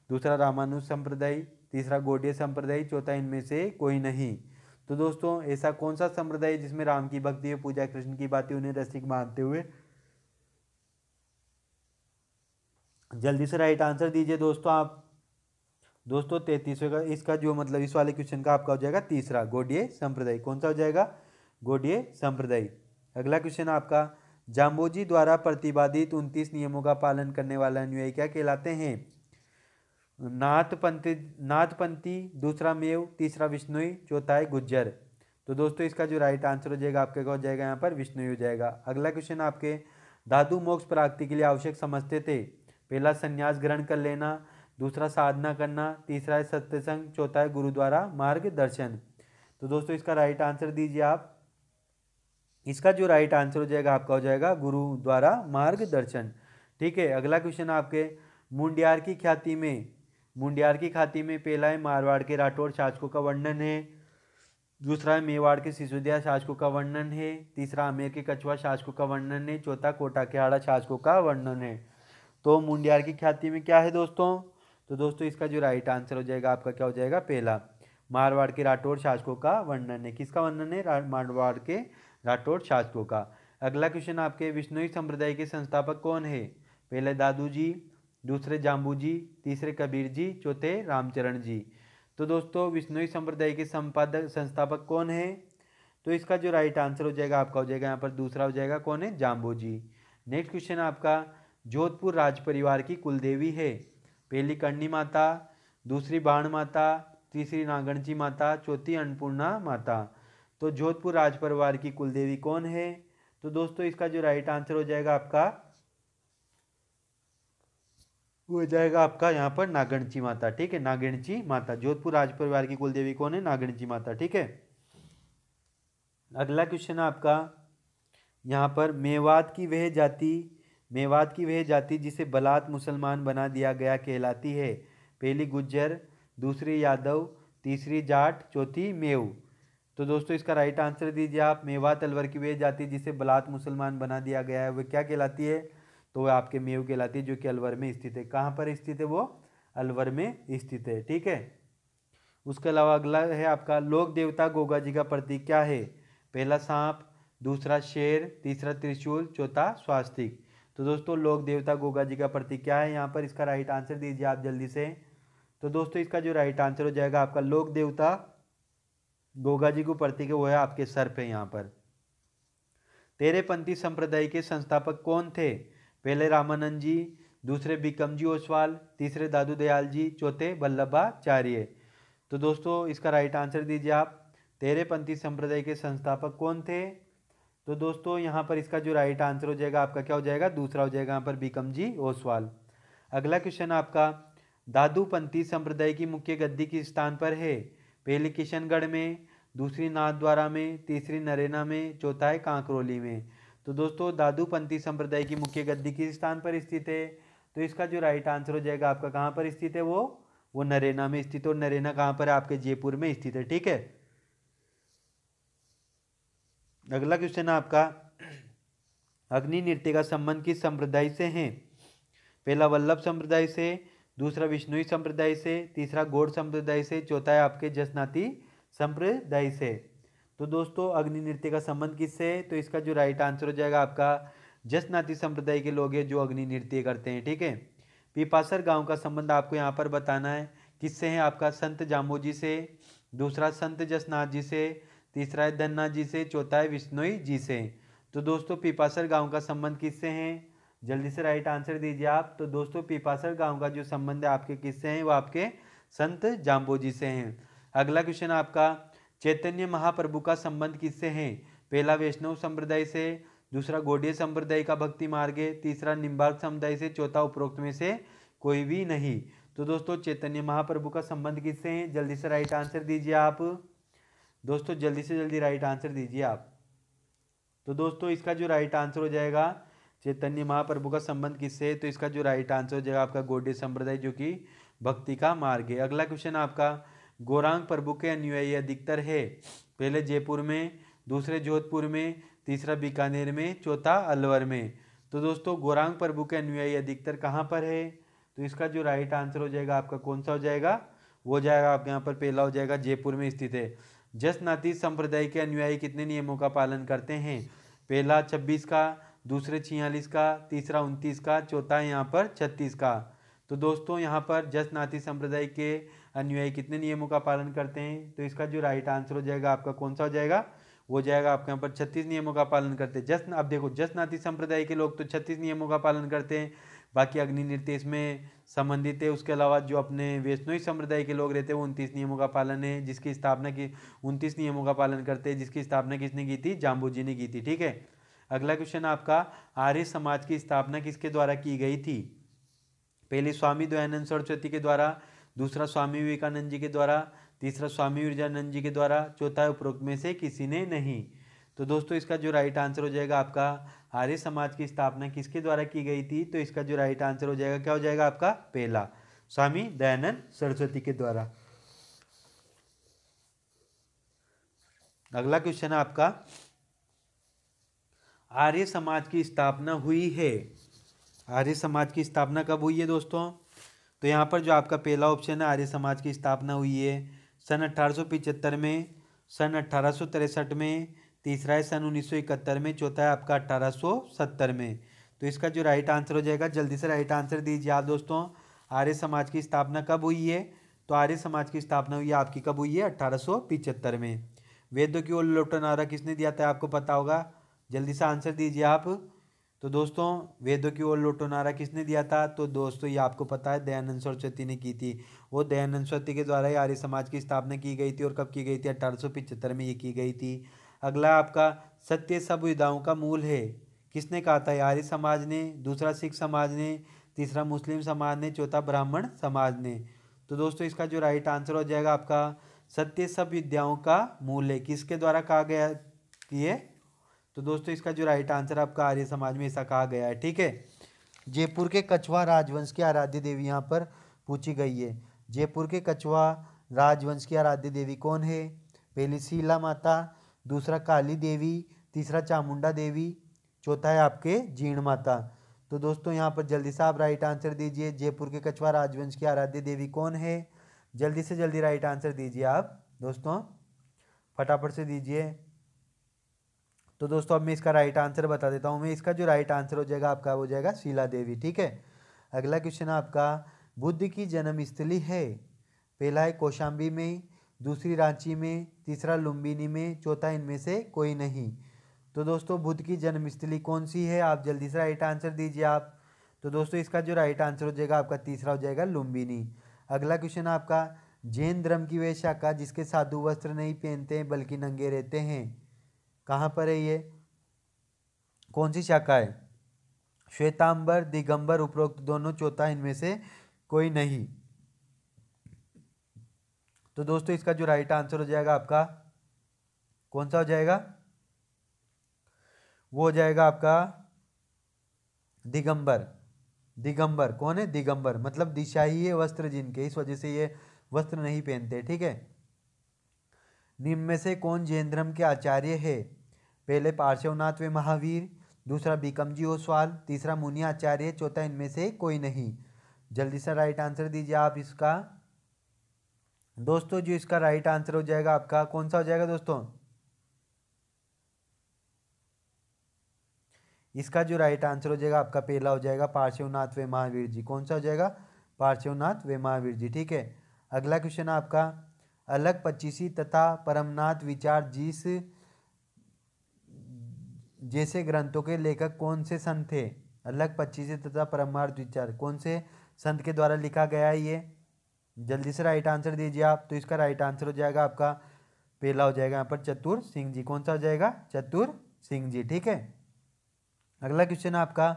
दूसरा रामानुज संप्रदाय तीसरा गोडे संप्रदाय चौथा इनमें से कोई नहीं तो दोस्तों ऐसा कौन सा संप्रदाय है जिसमें राम की भक्ति व पूजा कृष्ण की बातें उन्हें रसिक मानते हुए जल्दी से राइट आंसर दीजिए दोस्तों आप दोस्तों तैतीसवें का इसका जो मतलब इस वाले क्वेश्चन का आपका हो जाएगा तीसरा गोडिये संप्रदाय कौन सा हो जाएगा गोडिय संप्रदाय अगला क्वेश्चन आपका जाम्बोजी द्वारा प्रतिपादित उनतीस नियमों का पालन करने वाला अनुयायी क्या कहलाते हैं नाथपंथी नाथपंथी दूसरा मेव तीसरा विष्णुई चौथा है गुज्जर तो दोस्तों इसका जो राइट आंसर हो जाएगा आपके हो जाएगा यहाँ पर विष्णु हो जाएगा अगला क्वेश्चन आपके धातु मोक्ष प्राप्ति के लिए आवश्यक समझते थे पहला संन्यास ग्रहण कर लेना दूसरा साधना करना तीसरा है सत्यसंग चौथा है गुरुद्वारा मार्ग दर्शन तो दोस्तों इसका राइट आंसर दीजिए आप इसका जो राइट आंसर हो जाएगा आपका हो जाएगा गुरु द्वारा मार्गदर्शन ठीक है अगला क्वेश्चन आपके मुंडियार की ख्याति में मुंडियार की ख्याति में पहला है मारवाड़ के राठौर शासकों का वर्णन है दूसरा है मेवाड़ के सिसोदिया शासकों का वर्णन है तीसरा अमेर के कछुआ शासकों का वर्णन है चौथा कोटा के हाड़ा शासकों का वर्णन है तो मुंडियार की ख्याति में क्या है दोस्तों तो दोस्तों इसका जो राइट आंसर हो जाएगा आपका क्या हो जाएगा पहला मारवाड़ के राठौर शासकों का वर्णन है किसका वर्णन है मारवाड़ के राठौर शासकों का अगला क्वेश्चन आपके विष्णुई संप्रदाय के संस्थापक कौन है पहले दादू जी दूसरे जाम्बू जी तीसरे कबीर जी चौथे रामचरण जी तो दोस्तों विष्णुई संप्रदाय के संपादक संस्थापक कौन है तो इसका जो राइट आंसर हो जाएगा आपका हो जाएगा यहाँ पर दूसरा हो जाएगा कौन है जाम्बू जी नेक्स्ट क्वेश्चन आपका जोधपुर राज परिवार की कुलदेवी है पहली कर्णी माता दूसरी बाण माता तीसरी जी माता चौथी अन्नपूर्णा माता तो जोधपुर राज परिवार की कुलदेवी कौन है तो दोस्तों इसका जो राइट आंसर हो जाएगा आपका वो हो जाएगा आपका यहाँ पर नागणची माता ठीक है नागणची माता जोधपुर राज परिवार की कुलदेवी कौन है नागणची माता ठीक है अगला क्वेश्चन है आपका यहाँ पर मेवात की वह जाति मेवात की वह जाति जिसे बलात् मुसलमान बना दिया गया कहलाती है पहली गुज्जर दूसरी यादव तीसरी जाट चौथी मेव तो दोस्तों इसका राइट आंसर दीजिए आप मेवा तलवर की वे जाति जिसे बलात मुसलमान बना दिया गया है वह क्या कहलाती है तो वह आपके मेव कहलाती है जो कि अलवर में स्थित है कहाँ पर स्थित है वो अलवर में स्थित है ठीक है उसके अलावा अगला है आपका लोक देवता गोगा जी का प्रतीक क्या है पहला सांप दूसरा शेर तीसरा त्रिशूल चौथा स्वास्तिक तो दोस्तों लोक देवता गोगा जी का प्रतीक क्या है यहाँ पर इसका राइट आंसर दीजिए आप जल्दी से तो दोस्तों इसका जो राइट आंसर हो जाएगा आपका लोक देवता गोगा जी को प्रतीक वो है आपके सर पे यहाँ पर तेरे पंथी संप्रदाय के संस्थापक कौन थे पहले रामानंद जी दूसरे जी ओसवाल तीसरे दादू दयाल जी चौथे वल्लभाचार्य तो दोस्तों इसका राइट आंसर दीजिए आप तेरे पंथी संप्रदाय के संस्थापक कौन थे तो दोस्तों यहाँ पर इसका जो राइट आंसर हो जाएगा आपका क्या हो जाएगा दूसरा हो जाएगा यहाँ पर बीकम जी ओसवाल अगला क्वेश्चन आपका दादू पंथी संप्रदाय की मुख्य गद्दी किस स्थान पर है पहले किशनगढ़ में दूसरी नाथद्वारा में तीसरी नरेना में चौथा है कांकरोली में तो दोस्तों दादूपंथी संप्रदाय की मुख्य गद्दी किस स्थान पर स्थित है तो इसका जो राइट आंसर हो जाएगा आपका कहाँ पर स्थित है वो वो नरेना में स्थित और नरेना कहाँ पर है आपके जयपुर में स्थित है ठीक है अगला क्वेश्चन है आपका अग्नि नृत्य का संबंध किस संप्रदाय से है पहला वल्लभ संप्रदाय से दूसरा विष्णुई संप्रदाय से तीसरा गौड़ संप्रदाय से चौथा है आपके जसनाती संप्रदाय से तो दोस्तों अग्नि नृत्य का संबंध किससे है तो इसका जो राइट आंसर हो जाएगा आपका जसनाती संप्रदाय के लोग हैं जो अग्नि नृत्य करते हैं ठीक है पिपासर गांव का संबंध आपको यहाँ पर बताना है किससे है आपका संत जामो जी से दूसरा संत जसनाथ जी से तीसरा है धन्ना जी से चौथा है विष्णोई जी से तो दोस्तों पिपासर गाँव का संबंध किससे है जल्दी से राइट आंसर दीजिए आप तो दोस्तों पीपासर गांव का जो संबंध है आपके किससे हैं वो आपके संत जाम्बो जी से हैं अगला क्वेश्चन आपका चैतन्य महाप्रभु का संबंध किससे है पहला वैष्णव संप्रदाय से दूसरा गोडिय संप्रदाय का भक्ति मार्ग है तीसरा निम्बार्क समुदाय से चौथा उपरोक्त में से कोई भी नहीं तो दोस्तों चैतन्य महाप्रभु का संबंध किससे है जल्दी से राइट आंसर दीजिए आप दोस्तों जल्दी से जल्दी राइट आंसर दीजिए आप तो दोस्तों इसका जो राइट आंसर हो जाएगा चैतन्य महाप्रभु का संबंध किससे है तो इसका जो राइट आंसर हो जाएगा आपका गौडीय संप्रदाय जो कि भक्ति का मार्ग है अगला क्वेश्चन आपका गौरांग प्रभु के अनुयायी अधिकतर है पहले जयपुर में दूसरे जोधपुर में तीसरा बीकानेर में चौथा अलवर में तो दोस्तों गौरांग प्रभु के अनुयायी अधिकतर कहाँ पर है तो इसका जो राइट आंसर हो जाएगा आपका कौन सा हो जाएगा वो जाएगा आपके यहाँ पर पहला हो जाएगा जयपुर में स्थित है जस नाती संप्रदाय के अनुयायी कितने नियमों का पालन करते हैं पहला छब्बीस का दूसरे छियालीस का तीसरा उनतीस का चौथा है यहाँ पर छत्तीस का तो दोस्तों यहाँ पर जस नाथी संप्रदाय के अनुयायी कितने नियमों का पालन करते हैं तो इसका जो राइट आंसर हो जाएगा आपका कौन सा हो जाएगा वो जाएगा आपके यहाँ पर छत्तीस नियमों का पालन करते हैं जस अब देखो जस नाथी संप्रदाय के लोग तो छत्तीस नियमों का पालन करते हैं बाकी अग्नि नृत्य इसमें संबंधित है उसके अलावा जो अपने वैष्णवी संप्रदाय के लोग रहते हैं वो उनतीस नियमों का पालन है जिसकी स्थापना की उनतीस नियमों का पालन करते हैं जिसकी स्थापना किसने की थी जाम्बू जी ने की थी ठीक है अगला क्वेश्चन आपका आर्य समाज की स्थापना किसके द्वारा की गई थी पहले स्वामी दयानंद सरस्वती के द्वारा दूसरा स्वामी विवेकानंद जी के द्वारा तीसरा स्वामी विरजानंद जी के द्वारा चौथा उपरोक्त में से किसी ने नहीं तो दोस्तों इसका जो राइट आंसर हो जाएगा आपका आर्य समाज की स्थापना किसके द्वारा की गई थी तो इसका जो राइट आंसर हो जाएगा क्या हो जाएगा आपका पहला स्वामी दयानंद सरस्वती के द्वारा अगला क्वेश्चन है आपका आर्य समाज की स्थापना हुई है आर्य समाज की स्थापना कब हुई है दोस्तों तो यहाँ पर जो आपका पहला ऑप्शन है आर्य समाज की स्थापना हुई है सन अट्ठारह में सन अट्ठारह में तीसरा है सन उन्नीस में चौथा है आपका अट्ठारह में तो इसका जो राइट आंसर हो जाएगा जल्दी से राइट आंसर दीजिए आप दोस्तों आर्य समाज की स्थापना कब हुई है तो आर्य समाज की स्थापना हुई है आपकी कब हुई है अट्ठारह में वेदों की ओर लोटनारा किसने दिया था आपको पता होगा जल्दी से आंसर दीजिए आप तो दोस्तों वेदों की ओर लोटो नारा किसने दिया था तो दोस्तों ये आपको पता है दयानंद सरस्वती ने की थी वो दयानंद सरस्वती के द्वारा ही आर्य समाज की स्थापना की गई थी और कब की गई थी अठारह में ये की गई थी अगला आपका सत्य सब विधाओं का मूल है किसने कहा था आर्य समाज ने दूसरा सिख समाज ने तीसरा मुस्लिम समाज ने चौथा ब्राह्मण समाज ने तो दोस्तों इसका जो राइट आंसर हो जाएगा आपका सत्य सब विद्याओं का मूल है किसके द्वारा कहा गया ये तो दोस्तों इसका जो राइट आंसर आपका आर्य समाज में ऐसा कहा गया है ठीक है जयपुर के कछवा राजवंश की आराध्य देवी यहाँ पर पूछी गई है जयपुर के कछवा राजवंश की आराध्य देवी कौन है पहली शीला माता दूसरा काली देवी तीसरा चामुंडा देवी चौथा है आपके जीण माता तो दोस्तों यहाँ पर जल्दी से आप राइट आंसर दीजिए जयपुर के कछवा राजवंश की आराध्य देवी कौन है जल्दी से जल्दी राइट आंसर दीजिए आप दोस्तों फटाफट से दीजिए तो दोस्तों अब मैं इसका राइट आंसर बता देता हूँ मैं इसका जो राइट आंसर हो जाएगा आपका हो जाएगा शीला देवी ठीक है अगला क्वेश्चन आपका बुद्ध की जन्मस्थली है पहला है कौशाम्बी में दूसरी रांची में तीसरा लुम्बिनी में चौथा इनमें से कोई नहीं तो दोस्तों बुद्ध की जन्मस्थली कौन सी है आप जल्दी से राइट आंसर दीजिए आप तो दोस्तों इसका जो राइट आंसर हो जाएगा आपका तीसरा हो जाएगा लुम्बिनी अगला क्वेश्चन आपका जैन धर्म की वह शाखा जिसके साधु वस्त्र नहीं पहनते हैं बल्कि नंगे रहते हैं कहाँ पर है ये कौन सी शाखा है श्वेतांबर दिगंबर उपरोक्त दोनों चौथा इनमें से कोई नहीं तो दोस्तों इसका जो राइट आंसर हो जाएगा आपका कौन सा हो जाएगा वो हो जाएगा आपका दिगंबर दिगंबर कौन है दिगंबर मतलब ही है वस्त्र जिनके इस वजह से ये वस्त्र नहीं पहनते ठीक है निम्न में से कौन जैन धर्म के आचार्य है पहले पार्श्वनाथ व महावीर दूसरा बीकम जी ओसवाल तीसरा मुनि आचार्य चौथा इनमें से कोई नहीं जल्दी से राइट आंसर दीजिए आप इसका दोस्तों जो इसका राइट आंसर हो जाएगा आपका कौन सा हो जाएगा दोस्तों इसका जो राइट आंसर हो जाएगा आपका पहला हो जाएगा पार्श्वनाथ वे महावीर जी कौन सा हो जाएगा पार्श्वनाथ वे महावीर जी ठीक है अगला क्वेश्चन आपका अलग पच्चीसी तथा परमनाथ विचार जिस जैसे ग्रंथों के लेखक कौन से संत थे अलग पच्चीसी तथा परमार्थ विचार कौन से संत के द्वारा लिखा गया है ये जल्दी से राइट आंसर दीजिए आप तो इसका राइट आंसर हो जाएगा आपका पहला हो जाएगा यहाँ पर चतुर सिंह जी कौन सा हो जाएगा चतुर सिंह जी ठीक है अगला क्वेश्चन आपका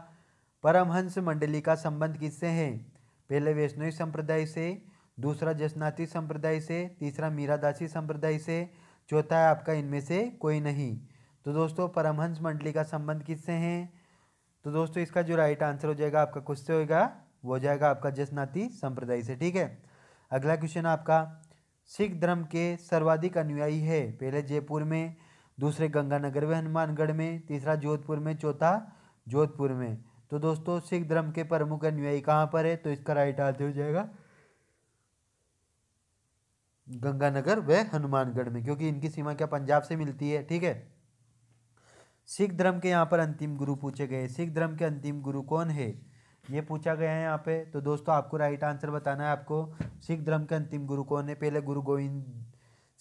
परमहंस मंडली का संबंध किससे है पहले वैष्णवी संप्रदाय से दूसरा जसनाती संप्रदाय से तीसरा मीरादासी संप्रदाय से चौथा है आपका इनमें से कोई नहीं तो दोस्तों परमहंस मंडली का संबंध किससे हैं तो दोस्तों इसका जो राइट आंसर हो जाएगा आपका से होगा वो हो जाएगा आपका जसनाती संप्रदाय से ठीक है अगला क्वेश्चन आपका सिख धर्म के सर्वाधिक अनुयायी है पहले जयपुर में दूसरे गंगानगर में हनुमानगढ़ में तीसरा जोधपुर में चौथा जोधपुर में तो दोस्तों सिख धर्म के प्रमुख अनुयायी कहाँ पर है तो इसका राइट आंसर हो जाएगा गंगानगर व हनुमानगढ़ में क्योंकि इनकी सीमा क्या पंजाब से मिलती है ठीक है सिख धर्म के यहाँ पर अंतिम गुरु पूछे गए सिख धर्म के अंतिम गुरु कौन है ये पूछा गया है यहाँ पे तो दोस्तों आपको राइट आंसर बताना है आपको सिख धर्म के अंतिम गुरु कौन है पहले गुरु गोविंद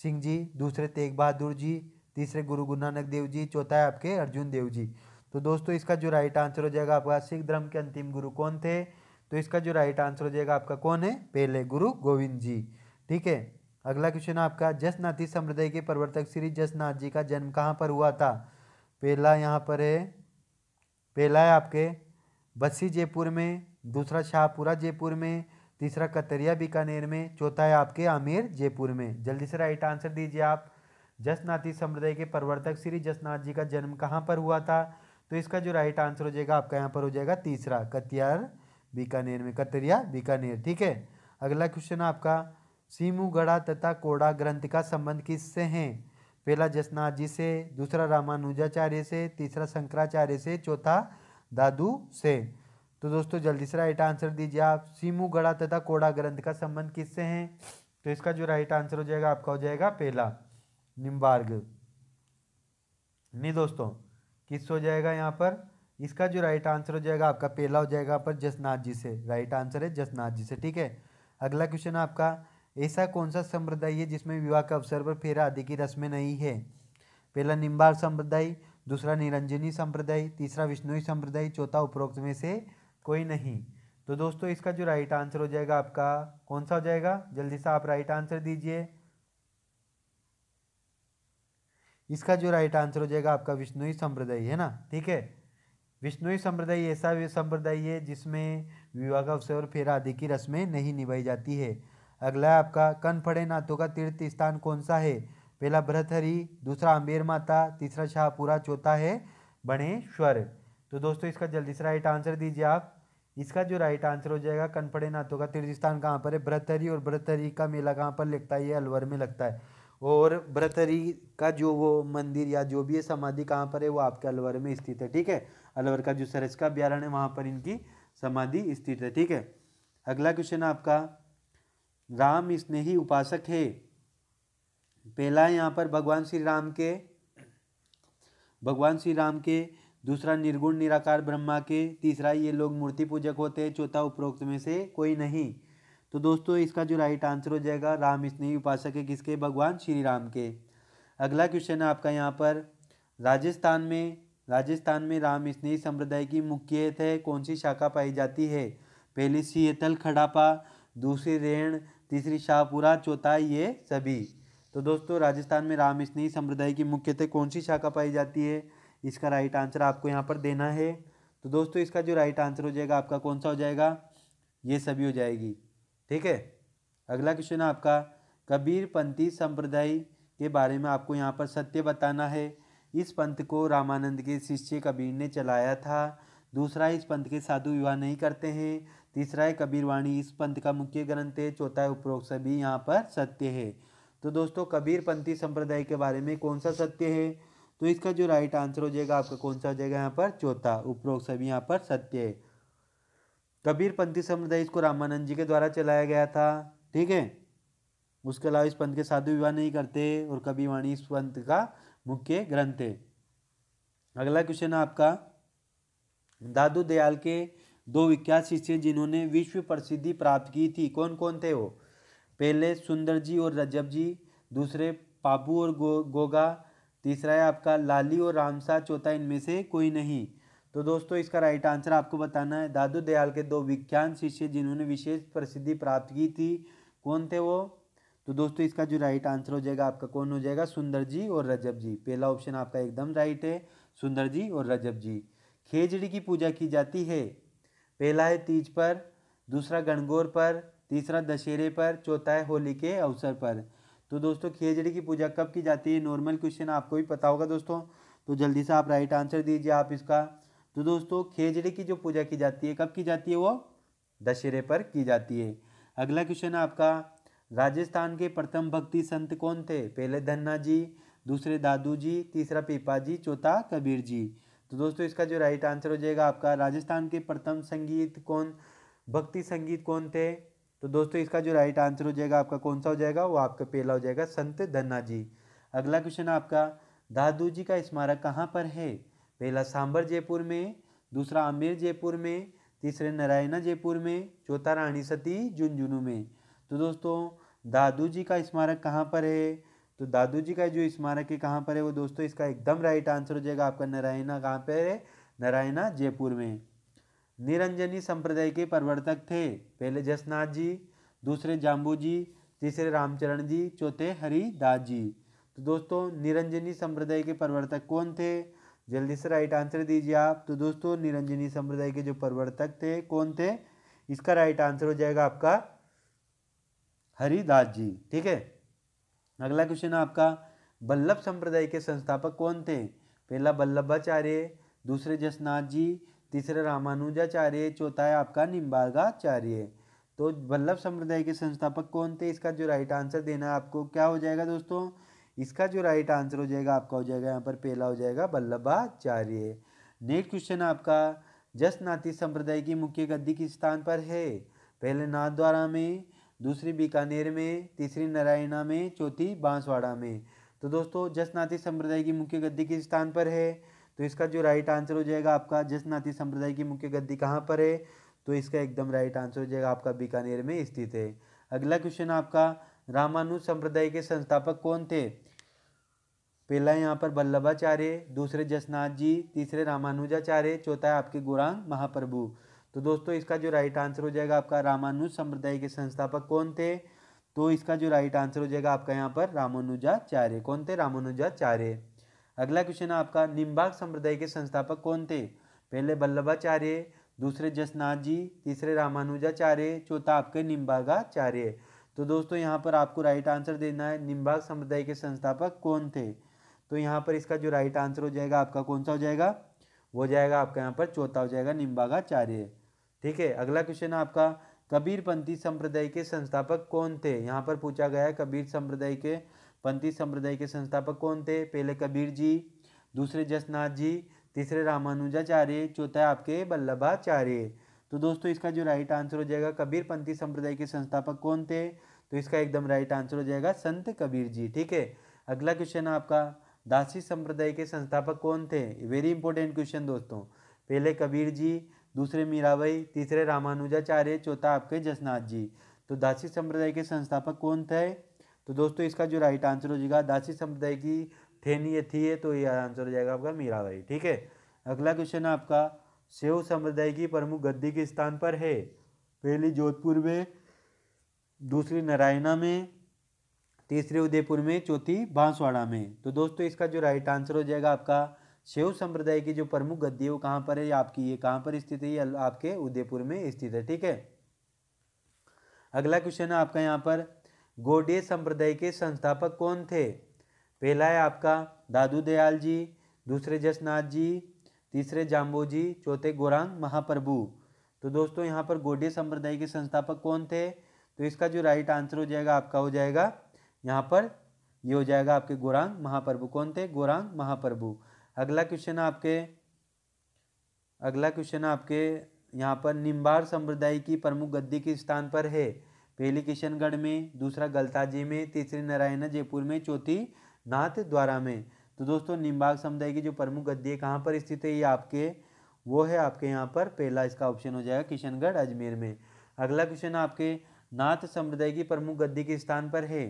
सिंह जी दूसरे तेग बहादुर जी तीसरे गुरु गुरु नानक देव जी चौथा है आपके अर्जुन देव जी तो दोस्तों इसका जो राइट आंसर हो जाएगा आपका सिख धर्म के अंतिम गुरु कौन थे तो इसका जो राइट आंसर हो जाएगा आपका कौन है पहले गुरु गोविंद जी ठीक है अगला क्वेश्चन आपका जसनाथी संप्रदाय के प्रवर्तक श्री जसनाथ जी का जन्म कहाँ पर हुआ था पहला यहाँ पर है पहला है आपके बस्सी जयपुर में दूसरा शाहपुरा जयपुर में तीसरा कतरिया बीकानेर में चौथा है आपके आमेर जयपुर में जल्दी से राइट आंसर दीजिए आप जसनाथी संप्रदाय के प्रवर्तक श्री जसनाथ जी का जन्म कहाँ पर हुआ था तो इसका जो राइट आंसर हो जाएगा आपका यहाँ पर हो जाएगा तीसरा कतियार बीकानेर में कतरिया बीकानेर ठीक है अगला क्वेश्चन आपका सीमुगढ़ा तथा कोड़ा ग्रंथ का संबंध किससे है पहला जसनाथ जी से दूसरा रामानुजाचार्य से तीसरा शंकराचार्य से चौथा दादू से तो दोस्तों जल्दी से राइट आंसर दीजिए आप सीमुगढ़ा तथा कोड़ा ग्रंथ का संबंध किससे है तो इसका जो राइट आंसर हो जाएगा आपका हो जाएगा पहला निम्बार्ग नहीं दोस्तों किस हो जाएगा यहाँ पर इसका जो राइट आंसर हो जाएगा आपका पहला हो जाएगा पर जसनाथ जी से राइट आंसर है जसनाथ जी से ठीक है अगला क्वेश्चन आपका ऐसा कौन सा संप्रदाय है जिसमें विवाह के अवसर पर फेरा आदि की रस्में नहीं है पहला निम्बार संप्रदाय दूसरा निरंजनी संप्रदाय तीसरा विष्णुई संप्रदाय चौथा उपरोक्त में से कोई नहीं तो दोस्तों इसका जो राइट आंसर हो जाएगा आपका कौन सा हो जाएगा जल्दी से आप राइट आंसर दीजिए इसका जो राइट आंसर हो जाएगा आपका विष्णुई संप्रदाय है ना ठीक है विष्णुई संप्रदाय ऐसा संप्रदाय है जिसमें विवाह का अवसर और फेरा आदि की रस्में नहीं निभाई जाती है अगला है आपका कनफड़े नाथों का तीर्थ स्थान कौन सा है पहला भरतहरी दूसरा अम्बेर माता तीसरा शाहपुरा चौथा है बणेश्वर तो दोस्तों इसका जल्दी से राइट आंसर दीजिए आप इसका जो राइट आंसर हो जाएगा कनफड़े नाथों का तीर्थ स्थान कहाँ पर है भरतहरी और भरतहरी का मेला कहाँ पर लगता है ये अलवर में लगता है और भरतहरी का जो वो मंदिर या जो भी है समाधि कहाँ पर है वो आपके अलवर में स्थित है ठीक है अलवर का जो सरस का अभ्यारण है वहाँ पर इनकी समाधि स्थित है ठीक है अगला क्वेश्चन आपका राम स्नेही उपासक है पहला यहाँ पर भगवान श्री राम के भगवान श्री राम के दूसरा निर्गुण निराकार ब्रह्मा के तीसरा ये लोग मूर्ति पूजक होते हैं चौथा उपरोक्त में से कोई नहीं तो दोस्तों इसका जो राइट आंसर हो जाएगा राम स्नेही उपासक है किसके भगवान श्री राम के अगला क्वेश्चन है आपका यहाँ पर राजस्थान में राजस्थान में राम स्नेही संप्रदाय की मुख्यतः कौन सी शाखा पाई जाती है पहली सीतल खड़ापा दूसरी रेण तीसरी शाहपुरा चौथाई ये सभी तो दोस्तों राजस्थान में राम स्नेही संप्रदाय की मुख्यतः कौन सी शाखा पाई जाती है इसका राइट आंसर आपको यहाँ पर देना है तो दोस्तों इसका जो राइट आंसर हो जाएगा आपका कौन सा हो जाएगा ये सभी हो जाएगी ठीक है अगला क्वेश्चन है आपका कबीर पंथी संप्रदाय के बारे में आपको यहाँ पर सत्य बताना है इस पंथ को रामानंद के शिष्य कबीर ने चलाया था दूसरा इस पंथ के साधु विवाह नहीं करते हैं तीसरा है कबीरवाणी इस पंथ का मुख्य ग्रंथ है चौथा है उपरोक्त सभी यहाँ पर सत्य है तो दोस्तों कबीर पंथी संप्रदाय के बारे में कौन सा सत्य है तो इसका जो राइट आंसर हो जाएगा आपका कौन सा हो जाएगा यहाँ पर चौथा उपरोक्त सभी यहाँ पर सत्य है कबीर पंथी संप्रदाय इसको रामानंद जी के द्वारा चलाया गया था ठीक है उसके अलावा इस पंथ के साधु विवाह नहीं करते और कबीरवाणी इस पंथ का मुख्य ग्रंथ है अगला क्वेश्चन है आपका दादू दयाल के दो विख्यात शिष्य जिन्होंने विश्व प्रसिद्धि प्राप्त की थी कौन कौन थे वो पहले सुंदर जी और रजब जी दूसरे पाबू और गो गोगा तीसरा है आपका लाली और रामसा चौथा इनमें से कोई नहीं तो दोस्तों इसका राइट आंसर आपको बताना है दादू दयाल के दो विख्यात शिष्य जिन्होंने विशेष प्रसिद्धि प्राप्त की थी कौन थे वो तो दोस्तों इसका जो राइट आंसर हो जाएगा आपका कौन हो जाएगा सुंदर जी और रजब जी पहला ऑप्शन आपका एकदम राइट है सुंदर जी और रजब जी खेजड़ी की पूजा की जाती है पहला है तीज पर दूसरा गणगौर पर तीसरा दशहरे पर चौथा है होली के अवसर पर तो दोस्तों खेजड़ी की पूजा कब की जाती है नॉर्मल क्वेश्चन आपको भी पता होगा दोस्तों तो जल्दी से आप राइट आंसर दीजिए आप इसका तो दोस्तों खेजड़ी की जो पूजा की जाती है कब की जाती है वो दशहरे पर की जाती है अगला क्वेश्चन आपका राजस्थान के प्रथम भक्ति संत कौन थे पहले धन्ना जी दूसरे दादू जी तीसरा पीपा जी चौथा कबीर जी तो दोस्तों इसका जो राइट आंसर हो जाएगा आपका राजस्थान के प्रथम संगीत कौन भक्ति संगीत कौन थे तो दोस्तों इसका जो राइट आंसर हो जाएगा आपका कौन सा हो जाएगा वो आपका पहला हो जाएगा संत धन्ना जी अगला क्वेश्चन आपका दादू जी का स्मारक कहाँ पर है पहला सांबर जयपुर में दूसरा आमेर जयपुर में तीसरे नारायणा जयपुर में चौथा रानी सती झुंझुनू में तो दोस्तों दादू जी का स्मारक कहाँ पर है तो दादू जी का जो स्मारक है कहाँ पर है वो दोस्तों इसका एकदम राइट आंसर हो जाएगा आपका नारायणा कहाँ पर है नारायणा जयपुर में निरंजनी संप्रदाय के प्रवर्तक थे पहले जसनाथ जी दूसरे जाम्बू जी तीसरे रामचरण जी चौथे हरिदास जी तो दोस्तों निरंजनी संप्रदाय के प्रवर्तक कौन थे जल्दी से राइट आंसर दीजिए आप तो दोस्तों निरंजनी संप्रदाय के जो प्रवर्तक थे कौन थे इसका राइट आंसर हो जाएगा आपका हरिदास जी ठीक है अगला क्वेश्चन आपका बल्लभ संप्रदाय के संस्थापक कौन थे पहला बल्लभाचार्य दूसरे जसनाथ जी तीसरे रामानुजाचार्य चौथा है आपका निम्बागाचार्य तो बल्लभ संप्रदाय के संस्थापक कौन थे इसका जो राइट आंसर देना है आपको क्या हो जाएगा दोस्तों इसका जो राइट आंसर हो जाएगा आपका हो जाएगा यहाँ पर पहला हो जाएगा बल्लभाचार्य नेक्स्ट क्वेश्चन आपका जसनाथी संप्रदाय की मुख्य गद्दी किस स्थान पर है पहले नाथ द्वारा में दूसरी बीकानेर में तीसरी नारायणा में चौथी बांसवाड़ा में तो दोस्तों जसनाती संप्रदाय की मुख्य गद्दी किस स्थान पर है तो इसका जो राइट आंसर हो जाएगा आपका जसनाती संप्रदाय की मुख्य गद्दी कहाँ पर है तो इसका एकदम राइट आंसर हो जाएगा आपका बीकानेर में स्थित है अगला क्वेश्चन आपका रामानुज संप्रदाय के संस्थापक कौन थे पहला यहाँ पर वल्लभाचार्य दूसरे जसनाथ जी तीसरे रामानुजाचार्य चौथा है आपके गुरांग महाप्रभु तो दोस्तों इसका जो राइट आंसर हो जाएगा आपका रामानुज संप्रदाय के संस्थापक कौन थे तो इसका जो राइट आंसर हो जाएगा आपका यहाँ पर रामानुजाचार्य कौन थे रामानुजाचार्य अगला क्वेश्चन है आपका निम्बाग संप्रदाय के संस्थापक कौन थे पहले वल्लभाचार्य दूसरे जसनाथ जी तीसरे रामानुजाचार्य चौथा आपके निम्बागाचार्य तो दोस्तों यहाँ पर आपको राइट आंसर देना है निम्बाग संप्रदाय के संस्थापक कौन थे तो यहाँ पर इसका जो राइट आंसर हो जाएगा आपका कौन सा हो जाएगा वो जाएगा आपका यहाँ पर चौथा हो जाएगा निम्बागाचार्य ठीक है अगला क्वेश्चन आपका कबीरपंथी संप्रदाय के संस्थापक कौन थे यहाँ पर पूछा गया है कबीर संप्रदाय के पंथी संप्रदाय के संस्थापक कौन थे पहले कबीर जी दूसरे जसनाथ जी तीसरे रामानुजाचार्य चौथा आपके वल्लभाचार्य तो दोस्तों इसका जो राइट आंसर हो जाएगा कबीर पंथी संप्रदाय के संस्थापक कौन थे तो इसका एकदम राइट आंसर हो जाएगा संत कबीर जी ठीक है अगला क्वेश्चन आपका दासी संप्रदाय के संस्थापक कौन थे वेरी इंपॉर्टेंट क्वेश्चन दोस्तों पहले कबीर जी दूसरे मीराबाई तीसरे रामानुजाचार्य चौथा आपके जसनाथ जी तो दासी संप्रदाय के संस्थापक कौन थे तो दोस्तों इसका जो राइट आंसर हो जाएगा दासी संप्रदाय की थेनी ये थी है तो ये आंसर हो जाएगा आपका मीराबाई ठीक है अगला क्वेश्चन है आपका सेव संप्रदाय की प्रमुख गद्दी के स्थान पर है पहली जोधपुर में दूसरी नारायणा में तीसरे उदयपुर में चौथी बांसवाड़ा में तो दोस्तों इसका जो राइट आंसर हो जाएगा आपका शिव संप्रदाय की जो प्रमुख गद्दी है वो कहाँ पर है आपकी ये कहाँ पर स्थित है ये आपके उदयपुर में स्थित है ठीक है अगला क्वेश्चन है आपका यहाँ पर गोडे संप्रदाय के संस्थापक कौन थे पहला है आपका दादू दयाल जी दूसरे जसनाथ जी तीसरे जाम्बो जी चौथे गोरांग महाप्रभु तो दोस्तों यहाँ पर गोडे संप्रदाय के संस्थापक कौन थे तो इसका जो राइट आंसर हो जाएगा आपका हो जाएगा यहाँ पर ये हो जाएगा आपके गोरांग महाप्रभु कौन थे गोरांग महाप्रभु अगला क्वेश्चन आपके अगला क्वेश्चन आपके यहाँ पर निम्बार संप्रदाय की प्रमुख गद्दी के स्थान पर है पहली किशनगढ़ में दूसरा गलताजी में तीसरी नारायण जयपुर में चौथी नाथ द्वारा में तो दोस्तों निम्बाग समुदाय की जो प्रमुख गद्दी है कहाँ पर स्थित है ये आपके वो है आपके यहाँ पर पहला इसका ऑप्शन हो जाएगा किशनगढ़ अजमेर में अगला क्वेश्चन आपके नाथ संप्रदाय की प्रमुख गद्दी के स्थान पर है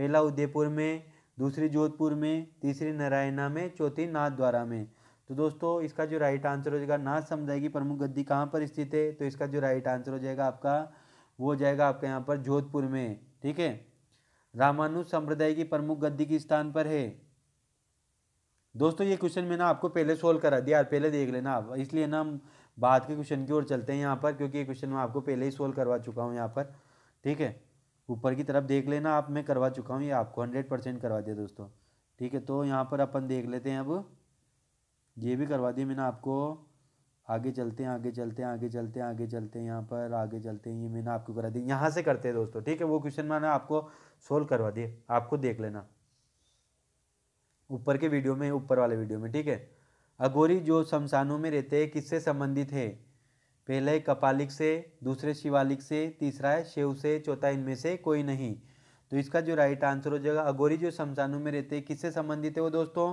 पहला उदयपुर में दूसरी जोधपुर में तीसरी नारायणा में चौथी नाथद्वारा में तो दोस्तों इसका जो राइट आंसर हो जाएगा नाथ समझाएगी प्रमुख गद्दी कहाँ पर स्थित है तो इसका जो राइट आंसर हो जाएगा आपका वो हो जाएगा आपके यहाँ पर जोधपुर में ठीक है रामानुज संप्रदाय की प्रमुख गद्दी किस स्थान पर है दोस्तों ये क्वेश्चन मैंने आपको पहले सोल्व करा दिया पहले देख लेना आप इसलिए ना हम बाद के क्वेश्चन की ओर चलते हैं यहाँ पर क्योंकि ये क्वेश्चन मैं आपको पहले ही सोल्व करवा चुका हूँ यहाँ पर ठीक है ऊपर की तरफ देख लेना आप मैं करवा चुका हूँ ये आपको हंड्रेड परसेंट करवा दिया दोस्तों ठीक है तो यहाँ पर अपन देख लेते हैं अब ये भी करवा दिया मैंने आपको आगे चलते हैं आगे चलते हैं आगे चलते हैं आगे चलते हैं यहाँ पर आगे चलते हैं ये मैंने आपको करा दिया यहाँ से करते हैं दोस्तों ठीक है वो क्वेश्चन मैंने आपको सोल्व करवा दिए आपको देख लेना ऊपर के वीडियो में ऊपर वाले वीडियो में ठीक है अघोरी जो शमशानों में रहते हैं किससे संबंधित है पहला है कपालिक से दूसरे शिवालिक से तीसरा है शिव से चौथा इनमें से कोई नहीं तो इसका जो राइट आंसर हो जाएगा अगोरी जो शमशानों में रहते हैं किससे संबंधित है वो दोस्तों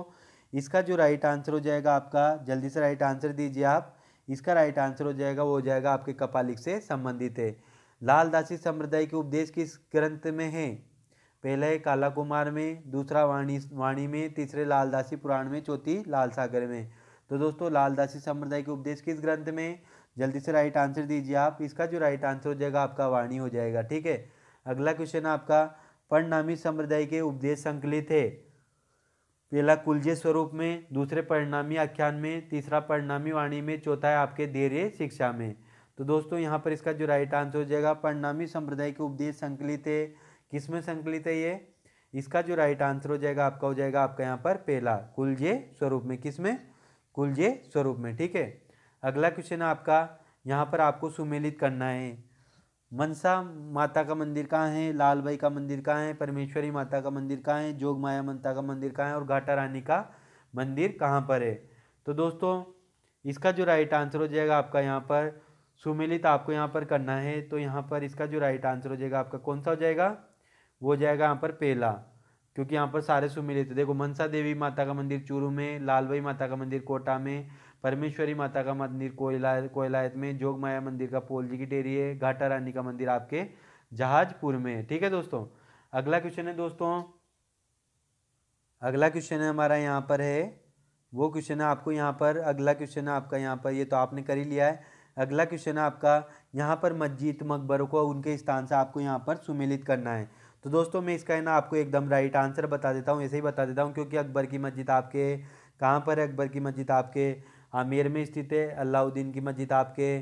इसका जो राइट आंसर हो जाएगा आपका जल्दी से राइट आंसर दीजिए आप इसका राइट आंसर हो जाएगा वो हो जाएगा आपके कपालिक से संबंधित है लाल दासी संप्रदाय के उपदेश किस ग्रंथ में है पहला है काला कुमार में दूसरा वाणी वाणी में तीसरे लालदासी पुराण में चौथी लाल सागर में तो दोस्तों लालदासी संप्रदाय के उपदेश किस ग्रंथ में जल्दी से राइट आंसर दीजिए आप इसका जो राइट आंसर हो जाएगा आपका वाणी हो जाएगा ठीक है अगला क्वेश्चन आपका परिणामी संप्रदाय के उपदेश संकलित है पहला कुलजे स्वरूप में दूसरे परिणामी आख्यान में तीसरा परिणामी वाणी में चौथा है आपके धैर्य शिक्षा में तो दोस्तों यहाँ पर इसका जो राइट आंसर हो जाएगा परिणामी संप्रदाय के उपदेश संकलित है किस में संकलित है ये इसका जो राइट आंसर हो जाएगा आपका हो जाएगा आपका यहाँ पर पहला कुलजे स्वरूप में किस में कुलजे स्वरूप में ठीक है अगला क्वेश्चन आपका यहाँ पर आपको सुमेलित करना है मनसा माता का मंदिर कहाँ है लाल भाई का मंदिर कहाँ है परमेश्वरी माता का मंदिर कहाँ है जोग माया माता का मंदिर कहाँ है और घाटा रानी का मंदिर कहाँ पर है तो दोस्तों इसका जो राइट आंसर हो जाएगा आपका यहाँ पर सुमेलित आपको यहाँ पर करना है तो यहाँ पर इसका जो राइट आंसर हो जाएगा आपका कौन सा हो जाएगा वो हो जाएगा यहाँ पर पेला क्योंकि यहाँ पर सारे सुमिलित देखो मनसा देवी माता का मंदिर चूरू में लाल भाई माता का मंदिर कोटा में परमेश्वरी माता का मंदिर कोयला कोयलायत में जोग माया मंदिर का पोल जी की डेरी है घाटा रानी का मंदिर आपके जहाजपुर में है ठीक है दोस्तों अगला क्वेश्चन है दोस्तों अगला क्वेश्चन है हमारा यहाँ पर है वो क्वेश्चन है आपको यहाँ पर अगला क्वेश्चन है आपका यहाँ पर ये तो आपने कर ही लिया है अगला क्वेश्चन है आपका यहाँ पर मस्जिद मकबरों को उनके स्थान से आपको यहाँ पर सुमेलित करना है तो दोस्तों मैं इसका है ना आपको एकदम राइट आंसर बता देता हूँ ऐसे ही बता देता हूँ क्योंकि अकबर की मस्जिद आपके कहाँ पर है अकबर की मस्जिद आपके आमेर में स्थित है अलाउद्दीन की मस्जिद आपके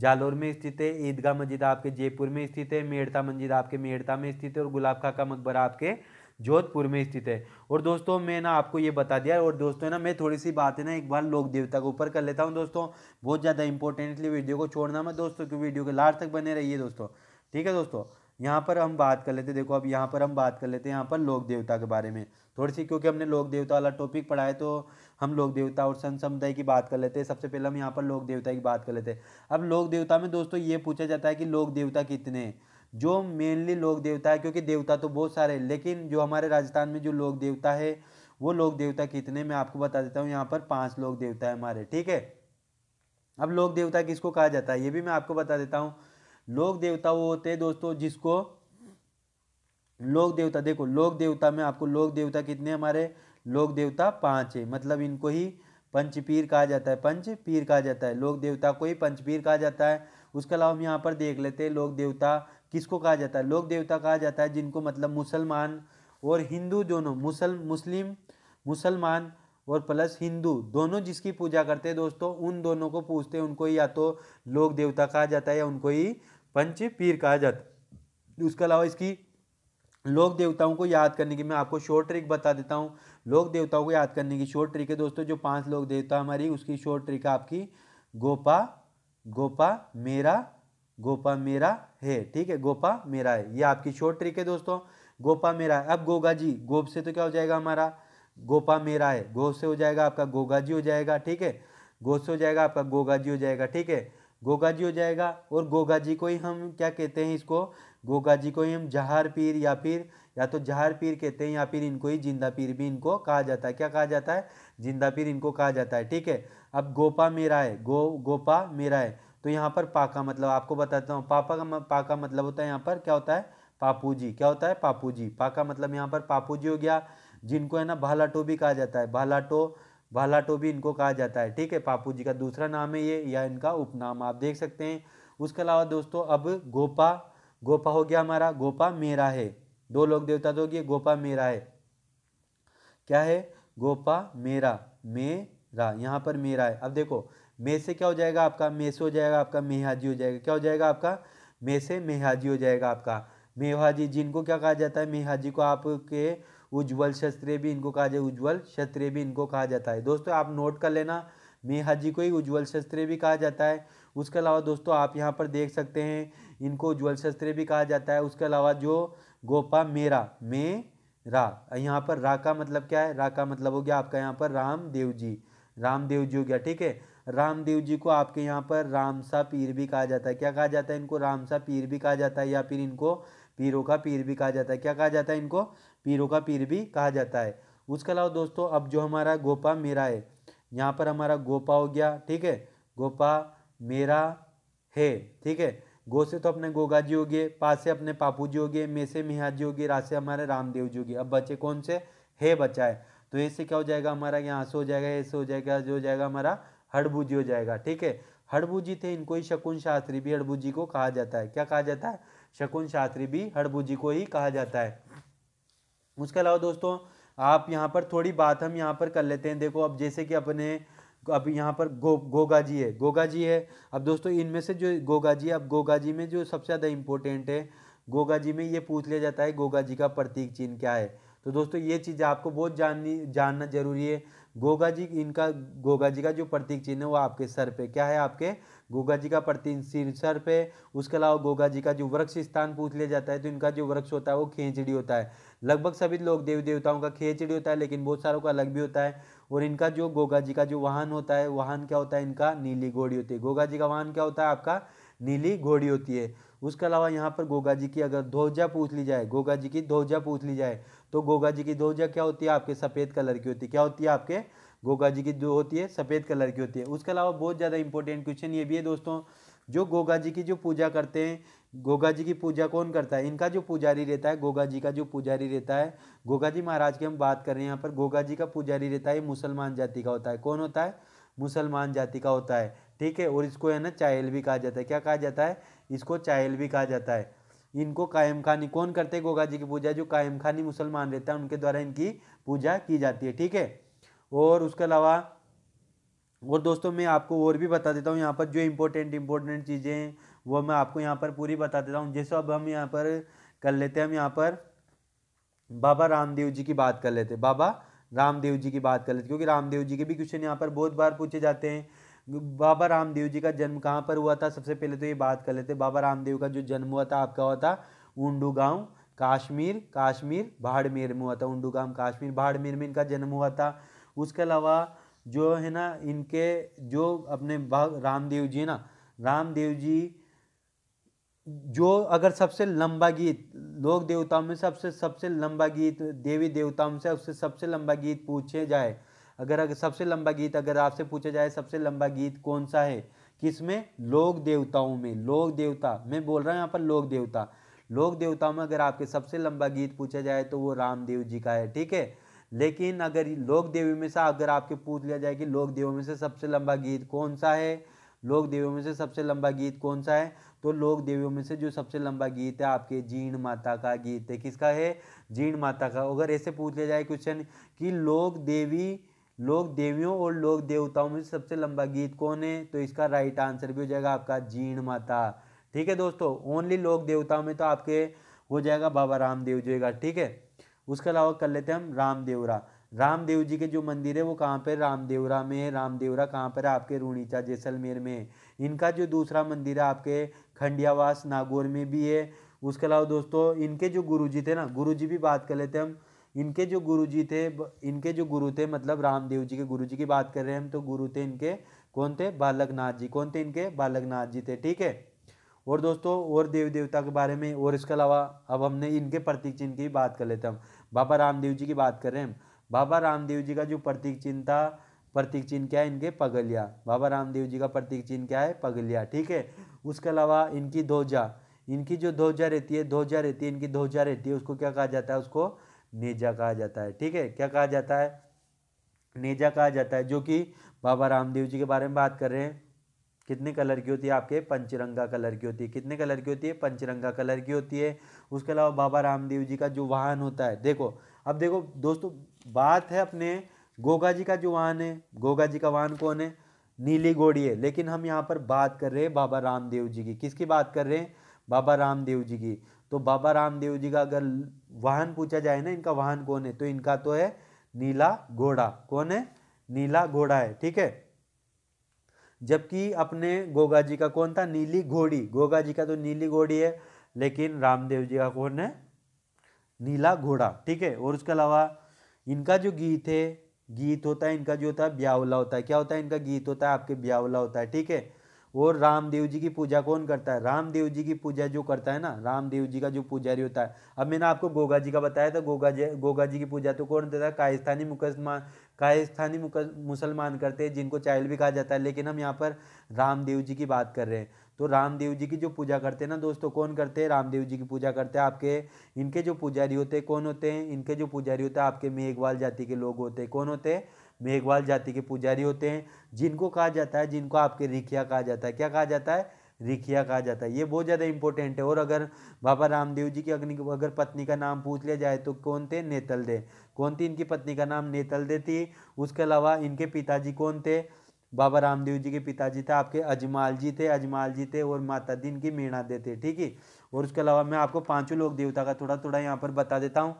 जालोर में स्थित है ईदगाह मस्जिद आपके जयपुर में स्थित है मेड़ता मस्जिद आपके मेड़ता में स्थित है और गुलाब खा का मकबरा आपके जोधपुर में स्थित है और दोस्तों मैं ना आपको ये बता दिया और दोस्तों ना मैं थोड़ी सी बातें ना एक बार लोक देवता के ऊपर कर लेता हूँ दोस्तों बहुत ज़्यादा इंपॉर्टेंटली वीडियो को छोड़ना मैं दोस्तों की वीडियो के लास्ट तक बने रहिए दोस्तों ठीक है दोस्तों यहाँ पर हम बात कर लेते देखो अब यहाँ पर हम बात कर लेते हैं यहाँ पर लोक देवता के बारे में थोड़ी सी क्योंकि हमने लोक देवता वाला टॉपिक पढ़ा है तो हम लोक देवता और संत समुदाय की बात कर लेते हैं सबसे पहले हम यहाँ पर लोक देवता की बात कर लेते हैं अब लोक देवता में दोस्तों ये पूछा जाता है कि लोक देवता कितने हैं जो मेनली लोक देवता है क्योंकि देवता तो बहुत सारे लेकिन जो हमारे राजस्थान में जो लोक देवता है वो लोक देवता कितने मैं आपको बता देता हूँ यहाँ पर पाँच लोक देवता है हमारे ठीक है अब लोक देवता किसको कहा जाता है ये भी मैं आपको बता देता हूँ लोक देवता वो होते हैं दोस्तों जिसको लोक देवता देखो लोक देवता में आपको लोक देवता कितने हमारे लोक देवता पाँच है मतलब इनको ही पंचपीर कहा जाता है पंच पीर कहा जाता है लोक देवता को ही पंचपीर कहा जाता है उसके अलावा हम यहाँ पर देख लेते हैं लोक देवता किसको कहा जाता है लोक देवता कहा जाता है जिनको मतलब मुसलमान और हिंदू दोनों मुसल मुस्लिम मुसलमान और प्लस हिंदू दोनों जिसकी पूजा करते हैं दोस्तों उन दोनों को पूछते हैं उनको या तो लोक देवता कहा जाता है या उनको ही पंच पीर कहा जाता है उसके अलावा इसकी लोक देवताओं को याद करने की मैं आपको शॉर्ट ट्रिक बता देता हूँ लोक देवताओं को याद करने की शॉर्ट ट्रिक है दोस्तों जो पांच लोक देवता हमारी उसकी शॉर्ट ट्रिक है आपकी गोपा गोपा मेरा गोपा मेरा है ठीक है गोपा मेरा है ये आपकी शॉर्ट ट्रिक है दोस्तों गोपा मेरा है अब गोगा जी गोप से तो क्या हो जाएगा हमारा गोपा मेरा है गो से हो जाएगा आपका गोगा जी हो जाएगा ठीक है गो से हो जाएगा आपका गोगा जी हो जाएगा ठीक है गोगा जी हो जाएगा और गोगा जी को ही हम क्या कहते हैं इसको गोगा जी को ही हम जहार पीर या फिर या तो जहार पीर कहते हैं या फिर इनको ही जिंदा पीर भी इनको कहा जाता है क्या कहा जाता है जिंदा पीर इनको कहा जाता है ठीक है अब गोपा मेरा है गो गोपा मेरा है तो यहाँ पर पाका मतलब आपको बताता हूँ पापा का पाका मतलब होता है यहाँ पर क्या होता है पापू जी क्या होता है पापू जी पाका मतलब यहाँ पर पापू जी हो गया जिनको है ना भालाटो भी कहा जाता है भालाटो भालाटो भी इनको कहा जाता है ठीक है पापू जी का दूसरा नाम है ये या इनका उपनाम आप देख सकते हैं उसके अलावा दोस्तों अब गोपा गोपा हो गया हमारा गोपा मेरा है दो लोग देवता तो गए गोपा मेरा है क्या है गोपा मेरा मेरा यहाँ पर मेरा है अब देखो मे से क्या हो जाएगा आपका मे से हो जाएगा आपका मेहाजी हो जाएगा क्या हो जाएगा आपका मे से मेहाजी हो जाएगा आपका मेहाजी जिनको क्या कहा जाता है मेहाजी को आपके उज्ज्वल शस्त्र भी इनको कहा जाए उज्ज्वल क्षत्रिय भी इनको कहा जाता है दोस्तों आप नोट कर लेना मेहाजी को ही उज्ज्वल शस्त्र भी कहा जाता है उसके अलावा दोस्तों आप यहाँ पर देख सकते हैं इनको ज्वल शस्त्र भी कहा जाता है उसके अलावा जो गोपा मेरा मे रा यहाँ पर रा का मतलब क्या है रा का मतलब हो गया आपका यहाँ पर रामदेव जी रामदेव जी हो गया ठीक है रामदेव जी को आपके यहाँ पर रामसा पीर भी कहा जाता है क्या कहा जाता है इनको रामसा पीर भी कहा जाता है या फिर इनको पीरों का पीर भी कहा जाता है क्या कहा जाता है इनको पीरों का पीर भी कहा जाता है उसके अलावा दोस्तों अब जो हमारा गोपा मेरा है यहाँ पर हमारा गोपा हो गया ठीक है गोपा मेरा है ठीक है गो से तो अपने गोगा जी हो गए पा से अपने पापू जी हो गए मे से मिहा जी हो गए रा से हमारे रामदेव जी हो गए अब बचे कौन से हे बचा है तो ऐसे क्या हो जाएगा हमारा यहाँ से हो जाएगा ऐसे हो जाएगा जो हो जाएगा हमारा हड़बू जी हो जाएगा ठीक है हड़बू जी थे इनको ही शकुन शास्त्री भी हड़बू जी को कहा जाता है क्या कहा जाता है शकुन शास्त्री भी हड़बू जी को ही कहा जाता है उसके अलावा दोस्तों आप यहाँ पर थोड़ी बात हम यहाँ पर कर लेते हैं देखो अब जैसे कि अपने अब यहाँ पर गो गोगा जी है गोगा जी है अब दोस्तों इनमें से जो गोगा जी अब गोगा जी में जो सबसे ज़्यादा इम्पोर्टेंट है गोगा जी में ये पूछ लिया जाता है गोगा जी का प्रतीक चिन्ह क्या है तो दोस्तों ये चीज़ आपको बहुत जाननी जानना जरूरी है गोगा जी इनका गोगा जी का जो प्रतीक चिन्ह है वो आपके सर पे क्या है आपके गोगा जी का प्रतीक सिर सर पे उसके अलावा गोगा जी का जो वृक्ष स्थान पूछ लिया जाता है तो इनका जो वृक्ष होता है वो खेचड़ी होता है लगभग सभी लोग देवी देवताओं का खेचड़ी होता है लेकिन बहुत सारों का अलग भी होता है और इनका जो गोगा जी का जो वाहन होता है वाहन क्या होता है इनका नीली घोड़ी होती है गोगा जी का वाहन क्या होता है आपका नीली घोड़ी होती है उसके अलावा यहाँ पर गोगा जी की अगर ध्वजा पूछ ली जाए गोगा जी की ध्वजा पूछ ली जाए तो गोगा जी की ध्वजा क्या होती है आपके सफ़ेद कलर की होती है क्या होती है आपके गोगा जी की जो होती है सफ़ेद कलर की होती है उसके अलावा बहुत ज़्यादा इंपॉर्टेंट क्वेश्चन ये भी है दोस्तों जो गोगा जी की जो पूजा करते हैं गोगा जी की पूजा कौन करता है इनका जो पुजारी रहता है गोगा जी का जो पुजारी रहता है गोगा जी महाराज की हम बात कर रहे हैं यहाँ पर गोगा जी का पुजारी रहता है मुसलमान जाति का होता है कौन होता है मुसलमान जाति का होता है ठीक है और इसको है ना चायल भी कहा जाता है क्या कहा जाता है इसको चायल भी कहा जाता है इनको कायम खानी कौन करते हैं गोगा जी की पूजा जो कायम खानी मुसलमान रहता है उनके द्वारा इनकी पूजा की जाती है ठीक है और उसके अलावा और दोस्तों मैं आपको और भी बता देता हूँ यहाँ पर जो इम्पोर्टेंट इम्पोर्टेंट चीज़ें हैं वो मैं आपको यहाँ पर पूरी बता देता हूँ जैसे अब हम यहाँ पर कर लेते हैं हम यहाँ पर बाबा रामदेव जी की बात कर लेते हैं बाबा रामदेव जी की बात कर लेते क्योंकि रामदेव जी के भी क्वेश्चन यहाँ पर बहुत बार पूछे जाते हैं बाबा रामदेव जी का जन्म कहाँ पर हुआ था सबसे पहले तो ये बात कर लेते बाबा रामदेव का जो जन्म हुआ था आपका हुआ था ऊंडू गाँव काश्मीर काश्मीर बाड़मेर में हुआ था ऊंडू गाँव काश्मीर बाड़मेर में इनका जन्म हुआ था उसके अलावा जो है ना इनके जो अपने रामदेव जी ना रामदेव जी जो अगर सबसे लंबा गीत लोक देवताओं में सबसे सबसे लंबा गीत देवी देवताओं से उससे सबसे लंबा गीत पूछे जाए अगर अगर सबसे लंबा गीत अगर आपसे पूछा जाए सबसे लंबा गीत कौन सा है किस में लोक देवताओं में लोक देवता मैं बोल रहा हूँ यहाँ पर लोक देवता लोक देवताओं में अगर आपके सबसे लंबा गीत पूछा जाए तो वो रामदेव जी का है ठीक है लेकिन अगर लोक देवी में से अगर आपके पूछ लिया जाए कि लोक देवों में से सबसे लंबा गीत कौन सा है लोक देवियों में से सबसे लंबा गीत कौन सा है तो लोक देवियों में से जो सबसे लंबा गीत है आपके जीण माता का गीत है किसका है जीण माता का अगर ऐसे पूछ लिया जाए क्वेश्चन कि लोक देवी लोक देवियों और लोक देवताओं में सबसे लंबा गीत कौन है तो इसका राइट आंसर भी हो जाएगा आपका जीण माता ठीक है दोस्तों ओनली लोक देवताओं में तो आपके हो जाएगा बाबा रामदेव जी का ठीक है उसके अलावा कर लेते हैं हम रामदेवरा रामदेव जी के जो मंदिर है वो कहाँ पर रामदेवरा में है रामदेवरा कहाँ पर है आपके रूणीचा जैसलमेर में है इनका जो दूसरा मंदिर है आपके खंडियावास नागौर में भी है उसके अलावा दोस्तों इनके जो गुरुजी थे ना गुरुजी भी बात कर लेते हैं हम इनके जो गुरुजी थे इनके जो गुरु थे मतलब रामदेव जी के गुरुजी की बात कर रहे हैं हम तो गुरु थे इनके कौन थे बालकनाथ जी कौन थे इनके बालकनाथ जी थे ठीक है और दोस्तों और देव देवता के बारे में और इसके अलावा अब हमने इनके प्रतीक चिन्ह की बात कर लेते हैं हम बाबा रामदेव जी की बात कर रहे हैं हम बाबा रामदेव जी का जो प्रतीक चिन्ह था प्रतीक चिन्ह क्या है इनके पगलिया बाबा रामदेव जी का प्रतीक चिन्ह क्या है पगलिया ठीक है उसके अलावा इनकी ध्वजा इनकी जो ध्वजा रहती है ध्वजा रहती है इनकी ध्वजा रहती है उसको क्या कहा जाता है उसको नेजा कहा जाता है ठीक है क्या कहा जाता है नेजा कहा जाता है जो कि बाबा रामदेव जी के बारे में बात कर रहे हैं कितने कलर की होती है आपके पंचरंगा कलर की होती है कितने कलर की होती है पंचरंगा कलर की होती है उसके अलावा बाबा रामदेव जी का जो वाहन होता है देखो अब देखो दोस्तों बात है अपने गोगा जी का जो वाहन है गोगा जी का वाहन कौन है नीली घोड़ी है लेकिन हम यहाँ पर बात कर रहे हैं बाबा रामदेव जी की किसकी बात कर रहे हैं बाबा रामदेव जी की तो बाबा रामदेव जी का अगर वाहन पूछा जाए ना इनका वाहन कौन है तो इनका तो है नीला घोड़ा कौन है नीला घोड़ा है ठीक है जबकि अपने गोगा जी का कौन था नीली घोड़ी गोगा जी का तो नीली घोड़ी है लेकिन रामदेव जी का कौन है नीला घोड़ा ठीक है और उसके अलावा इनका जो गीत है गीत होता है इनका जो होता है ब्यावला होता है क्या होता है इनका गीत होता है आपके ब्यावला होता है ठीक है और रामदेव जी की पूजा कौन करता है रामदेव जी की पूजा जो करता है ना रामदेव जी का जो पुजारी होता है अब मैंने आपको गोगा जी का बताया था गोगा जी गोगा जी की पूजा तो कौन देता है कायस्थानी मुकदमा कायस्थानी मुसलमान करते हैं जिनको चाइल्ड भी कहा जाता है लेकिन हम यहाँ पर रामदेव जी की बात कर रहे हैं तो रामदेव जी की जो पूजा करते हैं ना दोस्तों कौन करते हैं रामदेव जी की पूजा करते हैं आपके इनके जो पुजारी होते हैं कौन होते हैं इनके जो पुजारी होते हैं आपके मेघवाल जाति के लोग होते हैं कौन होते हैं मेघवाल जाति के पुजारी होते हैं जिनको कहा जाता है जिनको आपके रिखिया कहा जाता है क्या कहा जाता है रिखिया कहा जाता है ये बहुत ज़्यादा इंपॉर्टेंट है और अगर बाबा रामदेव जी की अग्नि अगर पत्नी का नाम पूछ लिया जाए तो कौन थे नेतल दे कौन थी इनकी पत्नी का नाम नेतल दे थी उसके अलावा इनके पिताजी कौन थे बाबा रामदेव जी के पिताजी थे आपके अजमाल जी थे अजमाल जी थे और माता दी इनकी मीणा दे थे ठीक है और उसके अलावा मैं आपको पाँचों लोक देवता का थोड़ा थोड़ा यहाँ पर बता देता हूँ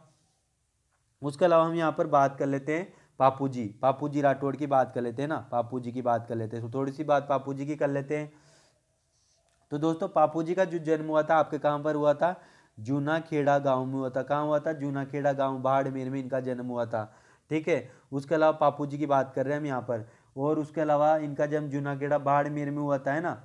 उसके अलावा हम यहाँ पर बात कर लेते हैं पापू जी पापू जी राठौड़ की बात कर लेते हैं ना पापू जी की बात कर लेते हैं तो थोड़ी सी बात पापू जी की कर लेते हैं तो दोस्तों पापू जी का जो जन्म हुआ था आपके कहाँ पर हुआ था जूनाखेड़ा गांव में हुआ था कहाँ हुआ था जूनाखेड़ा गांव बाड़मेर में इनका जन्म हुआ था ठीक है उसके अलावा पापू जी की बात कर रहे हैं हम यहाँ पर और उसके अलावा इनका जन्म जूनाखेड़ा बाड़मेर में हुआ था है ना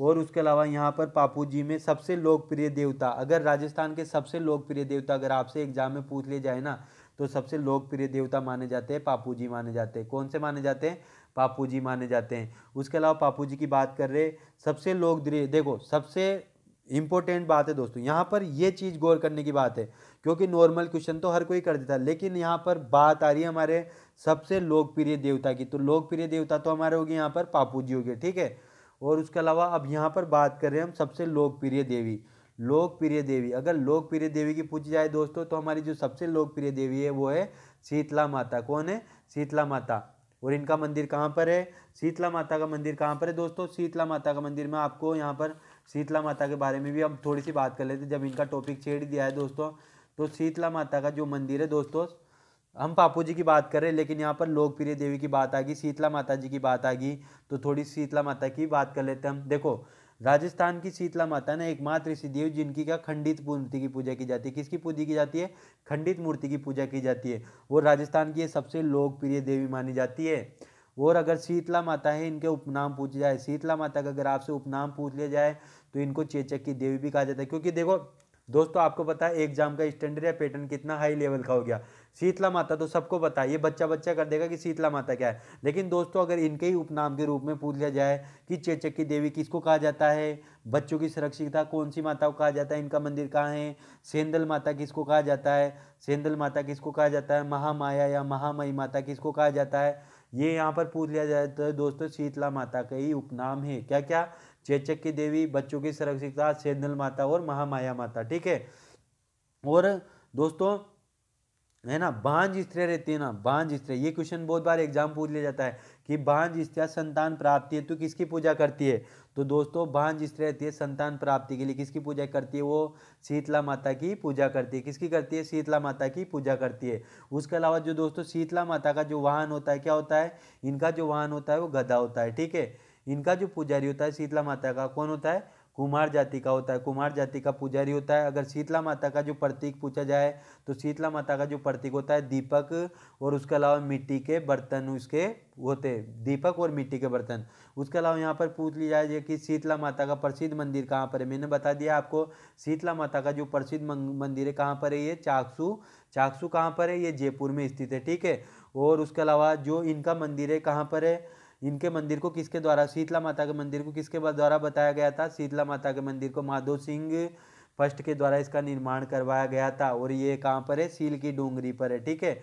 और उसके अलावा यहाँ पर पापू जी में सबसे लोकप्रिय देवता अगर राजस्थान के सबसे लोकप्रिय देवता अगर आपसे एग्जाम में पूछ लिए जाए ना तो सबसे लोकप्रिय देवता माने जाते हैं पापू जी माने जाते हैं कौन से माने जाते हैं पापू जी माने जाते हैं उसके अलावा पापू जी की बात कर रहे सबसे लोग देखो सबसे इम्पोर्टेंट बात है दोस्तों यहाँ पर ये चीज़ गौर करने की बात है क्योंकि नॉर्मल क्वेश्चन तो हर कोई कर देता है लेकिन यहाँ पर बात आ रही है हमारे सबसे लोकप्रिय देवता की तो लोकप्रिय देवता तो हमारे होगी यहाँ पर पापू जी गए ठीक है और उसके अलावा अब यहाँ पर बात कर रहे हैं हम सबसे लोकप्रिय देवी लोकप्रिय देवी अगर लोकप्रिय देवी की पूछी जाए दोस्तों तो हमारी जो सबसे लोकप्रिय देवी है वो है शीतला माता कौन है शीतला माता और इनका मंदिर कहाँ पर है शीतला माता का मंदिर कहाँ पर है दोस्तों शीतला माता का मंदिर में आपको यहाँ पर शीतला माता के बारे में भी हम थोड़ी सी बात कर लेते हैं जब इनका टॉपिक छेड़ दिया है दोस्तों तो शीतला माता का जो मंदिर है दोस्तों हम पापू जी की बात कर रहे हैं लेकिन यहाँ पर लोकप्रिय देवी की बात आ गई शीतला माता जी की बात आ गई तो थोड़ी शीतला माता की बात कर लेते हैं हम देखो राजस्थान की शीतला माता ने एकमात्र ऋषि देव जिनकी क्या खंडित मूर्ति की पूजा की जाती है किसकी पूजा की जाती है खंडित मूर्ति की पूजा की जाती है वो राजस्थान की सबसे लोकप्रिय देवी मानी जाती है और अगर शीतला माता है इनके उपनाम पूछे जाए शीतला माता का अगर आपसे उपनाम पूछ लिया जाए तो इनको चेचक की देवी भी कहा जाता है क्योंकि देखो दोस्तों आपको पता है एग्जाम का स्टैंडर्ड या पैटर्न कितना हाई लेवल का हो गया शीतला माता तो सबको पता है ये बच्चा बच्चा कर देगा कि शीतला माता क्या है लेकिन दोस्तों अगर इनके ही उपनाम के रूप में पूछ लिया जाए कि चेचक की देवी किसको कहा जाता है बच्चों की सुरक्षिता कौन सी माता को कहा जाता है इनका मंदिर कहाँ है सेंदल माता किसको कहा जाता है सेंदल माता किसको कहा जाता है महामाया या महामयी माता किसको कहा जाता है ये यहाँ पर पूछ लिया जाए तो दोस्तों शीतला माता का ही उपनाम है क्या क्या चेचक की देवी बच्चों की सुरक्षिता सेंदल माता और महामाया माता ठीक है और दोस्तों है ना बांझ स्त्री रहती है ना बांझ स्त्री ये क्वेश्चन बहुत बार एग्जाम पूछ लिया जाता है कि बांझ स्त्रिया संतान प्राप्ति है तो किसकी पूजा करती है तो दोस्तों बांझ स्त्री रहती है संतान प्राप्ति के लिए किसकी पूजा करती है वो शीतला माता की पूजा करती है किसकी करती है शीतला माता की पूजा करती है उसके अलावा जो दोस्तों शीतला माता का जो वाहन होता है क्या होता है इनका जो वाहन होता है वो गधा होता है ठीक है इनका जो पुजारी होता है शीतला माता का कौन होता है कुमार जाति का होता है कुमार जाति का पुजारी होता है अगर शीतला माता का जो प्रतीक पूछा जाए तो शीतला माता का जो प्रतीक होता है दीपक और उसके अलावा मिट्टी के बर्तन उसके होते दीपक और मिट्टी के बर्तन उसके अलावा यहाँ पर पूछ लिया जाए कि शीतला माता का प्रसिद्ध मंदिर कहाँ पर है मैंने बता दिया आपको शीतला माता का जो प्रसिद्ध मंदिर है कहाँ पर है ये चाकसू चाकसू कहाँ पर है ये जयपुर में स्थित है ठीक है और उसके अलावा जो इनका मंदिर है कहाँ पर है इनके मंदिर को किसके द्वारा शीतला माता के मंदिर को किसके द्वारा बताया गया था शीतला माता के मंदिर को माधो सिंह फर्स्ट के द्वारा इसका निर्माण करवाया गया था और ये कहाँ पर है सील की डोंगरी पर है ठीक है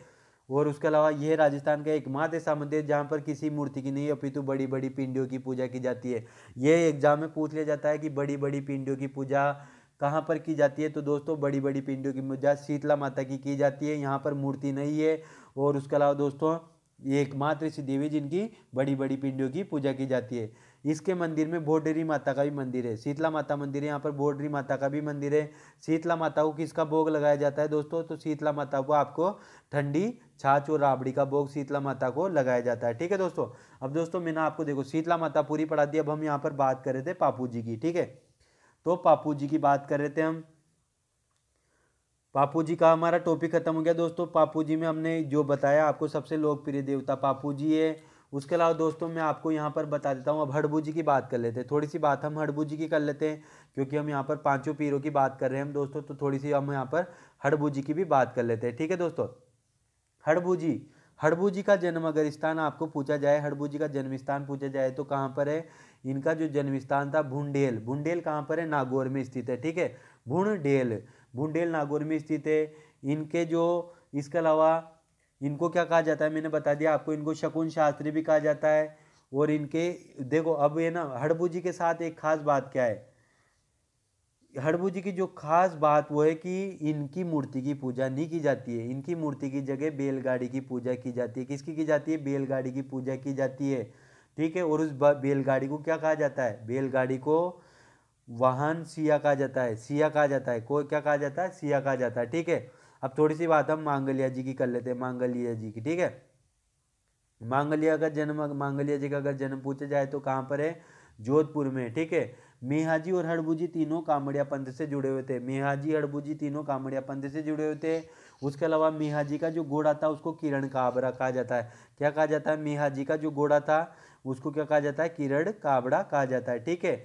और उसके अलावा यह राजस्थान का एकमात्र ऐसा मंदिर जहाँ पर किसी मूर्ति की नहीं अपितु बड़ी बड़ी पिंडियों की पूजा की जाती है ये एग्जाम में पूछ लिया जाता है कि बड़ी बड़ी पिंडियों की पूजा कहाँ पर की जाती है तो दोस्तों बड़ी बड़ी पिंडियों की पूजा शीतला माता की की जाती है यहाँ पर मूर्ति नहीं है और उसके अलावा दोस्तों ये एकमात्र श्री देवी जिनकी बड़ी बड़ी पिंडियों की पूजा की जाती है इसके मंदिर में भोडरी माता का भी मंदिर है शीतला माता मंदिर है यहाँ पर भोडरी माता का भी मंदिर है शीतला माता को किसका भोग लगाया जाता है दोस्तों तो शीतला माता को आपको ठंडी छाछ और राबड़ी का भोग शीतला माता को लगाया जाता है ठीक है दोस्तों अब दोस्तों मैंने आपको देखो शीतला माता पूरी पढ़ा दी अब हम यहाँ पर बात कर रहे थे पापू जी की ठीक है तो पापू जी की बात कर रहे थे हम पापू जी का हमारा टॉपिक खत्म हो गया दोस्तों पापू जी में हमने जो बताया आपको सबसे लोकप्रिय देवता पापू जी है उसके अलावा दोस्तों मैं आपको यहाँ पर बता देता हूँ अब हड़बू जी की बात कर लेते हैं थोड़ी सी बात हम हड़बू जी की कर लेते हैं क्योंकि हम यहाँ पर पांचों पीरों की बात कर रहे हैं हम दोस्तों तो थोड़ी सी हम यहाँ पर हड़बू जी की भी बात कर लेते हैं ठीक है दोस्तों हड़बू जी हड़बू जी का जन्म अगर स्थान आपको पूछा जाए हड़बू जी का जन्म स्थान पूछा जाए तो कहाँ पर है इनका जो जन्म स्थान था भुंडेल भुंडेल कहाँ पर है नागौर में स्थित है ठीक है भुंडेल बुंडेल नागौर में स्थित है इनके जो इसके अलावा इनको क्या कहा जाता है मैंने बता दिया आपको इनको शकुन शास्त्री भी कहा जाता है और इनके देखो अब ये ना हड़बू जी के साथ एक खास बात क्या है हड़बू जी की जो खास बात वो है कि इनकी मूर्ति की पूजा नहीं की जाती है इनकी मूर्ति की जगह बैलगाड़ी की पूजा की जाती है किसकी की जाती है बैलगाड़ी की पूजा की जाती है ठीक है और उस बैलगाड़ी को क्या कहा जाता है बैलगाड़ी को वाहन सिया कहा जाता है सिया कहा जाता है कोई क्या कहा जाता है सिया कहा जाता है ठीक है अब थोड़ी सी बात हम मांगलिया जी की कर लेते हैं मांगलिया जी की ठीक है मांगलिया का जन्म मांगलिया जी का अगर जन्म पूछा जाए तो कहाँ पर है जोधपुर में ठीक है मेहाजी और हड़बूजी तीनों कामड़िया पंथ से जुड़े हुए थे मेहाजी हड़बूजी तीनों कामड़िया पंथ से जुड़े हुए थे उसके अलावा मेहाजी का जो घोड़ा था उसको किरण काबरा कहा जाता है क्या कहा जाता है मेहाजी का जो घोड़ा था उसको क्या कहा जाता है किरण काबड़ा कहा जाता है ठीक है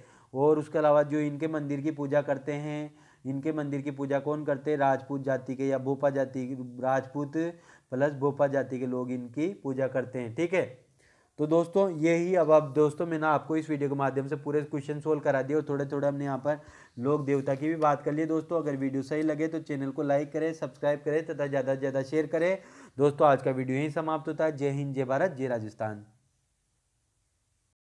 और उसके अलावा जो इनके मंदिर की पूजा करते हैं इनके मंदिर की पूजा कौन करते हैं राजपूत जाति के या भोपा जाति राजपूत प्लस भोपा जाति के लोग इनकी पूजा करते हैं ठीक है तो दोस्तों यही अब अब आप दोस्तों मैंने आपको इस वीडियो के माध्यम से पूरे क्वेश्चन सोल्व करा दिए और थोड़े थोड़े हमने यहाँ पर लोक देवता की भी बात कर ली दोस्तों अगर वीडियो सही लगे तो चैनल को लाइक करें सब्सक्राइब करें तथा ज़्यादा से ज़्यादा शेयर करें दोस्तों आज का वीडियो यहीं समाप्त होता है जय हिंद जय भारत जय राजस्थान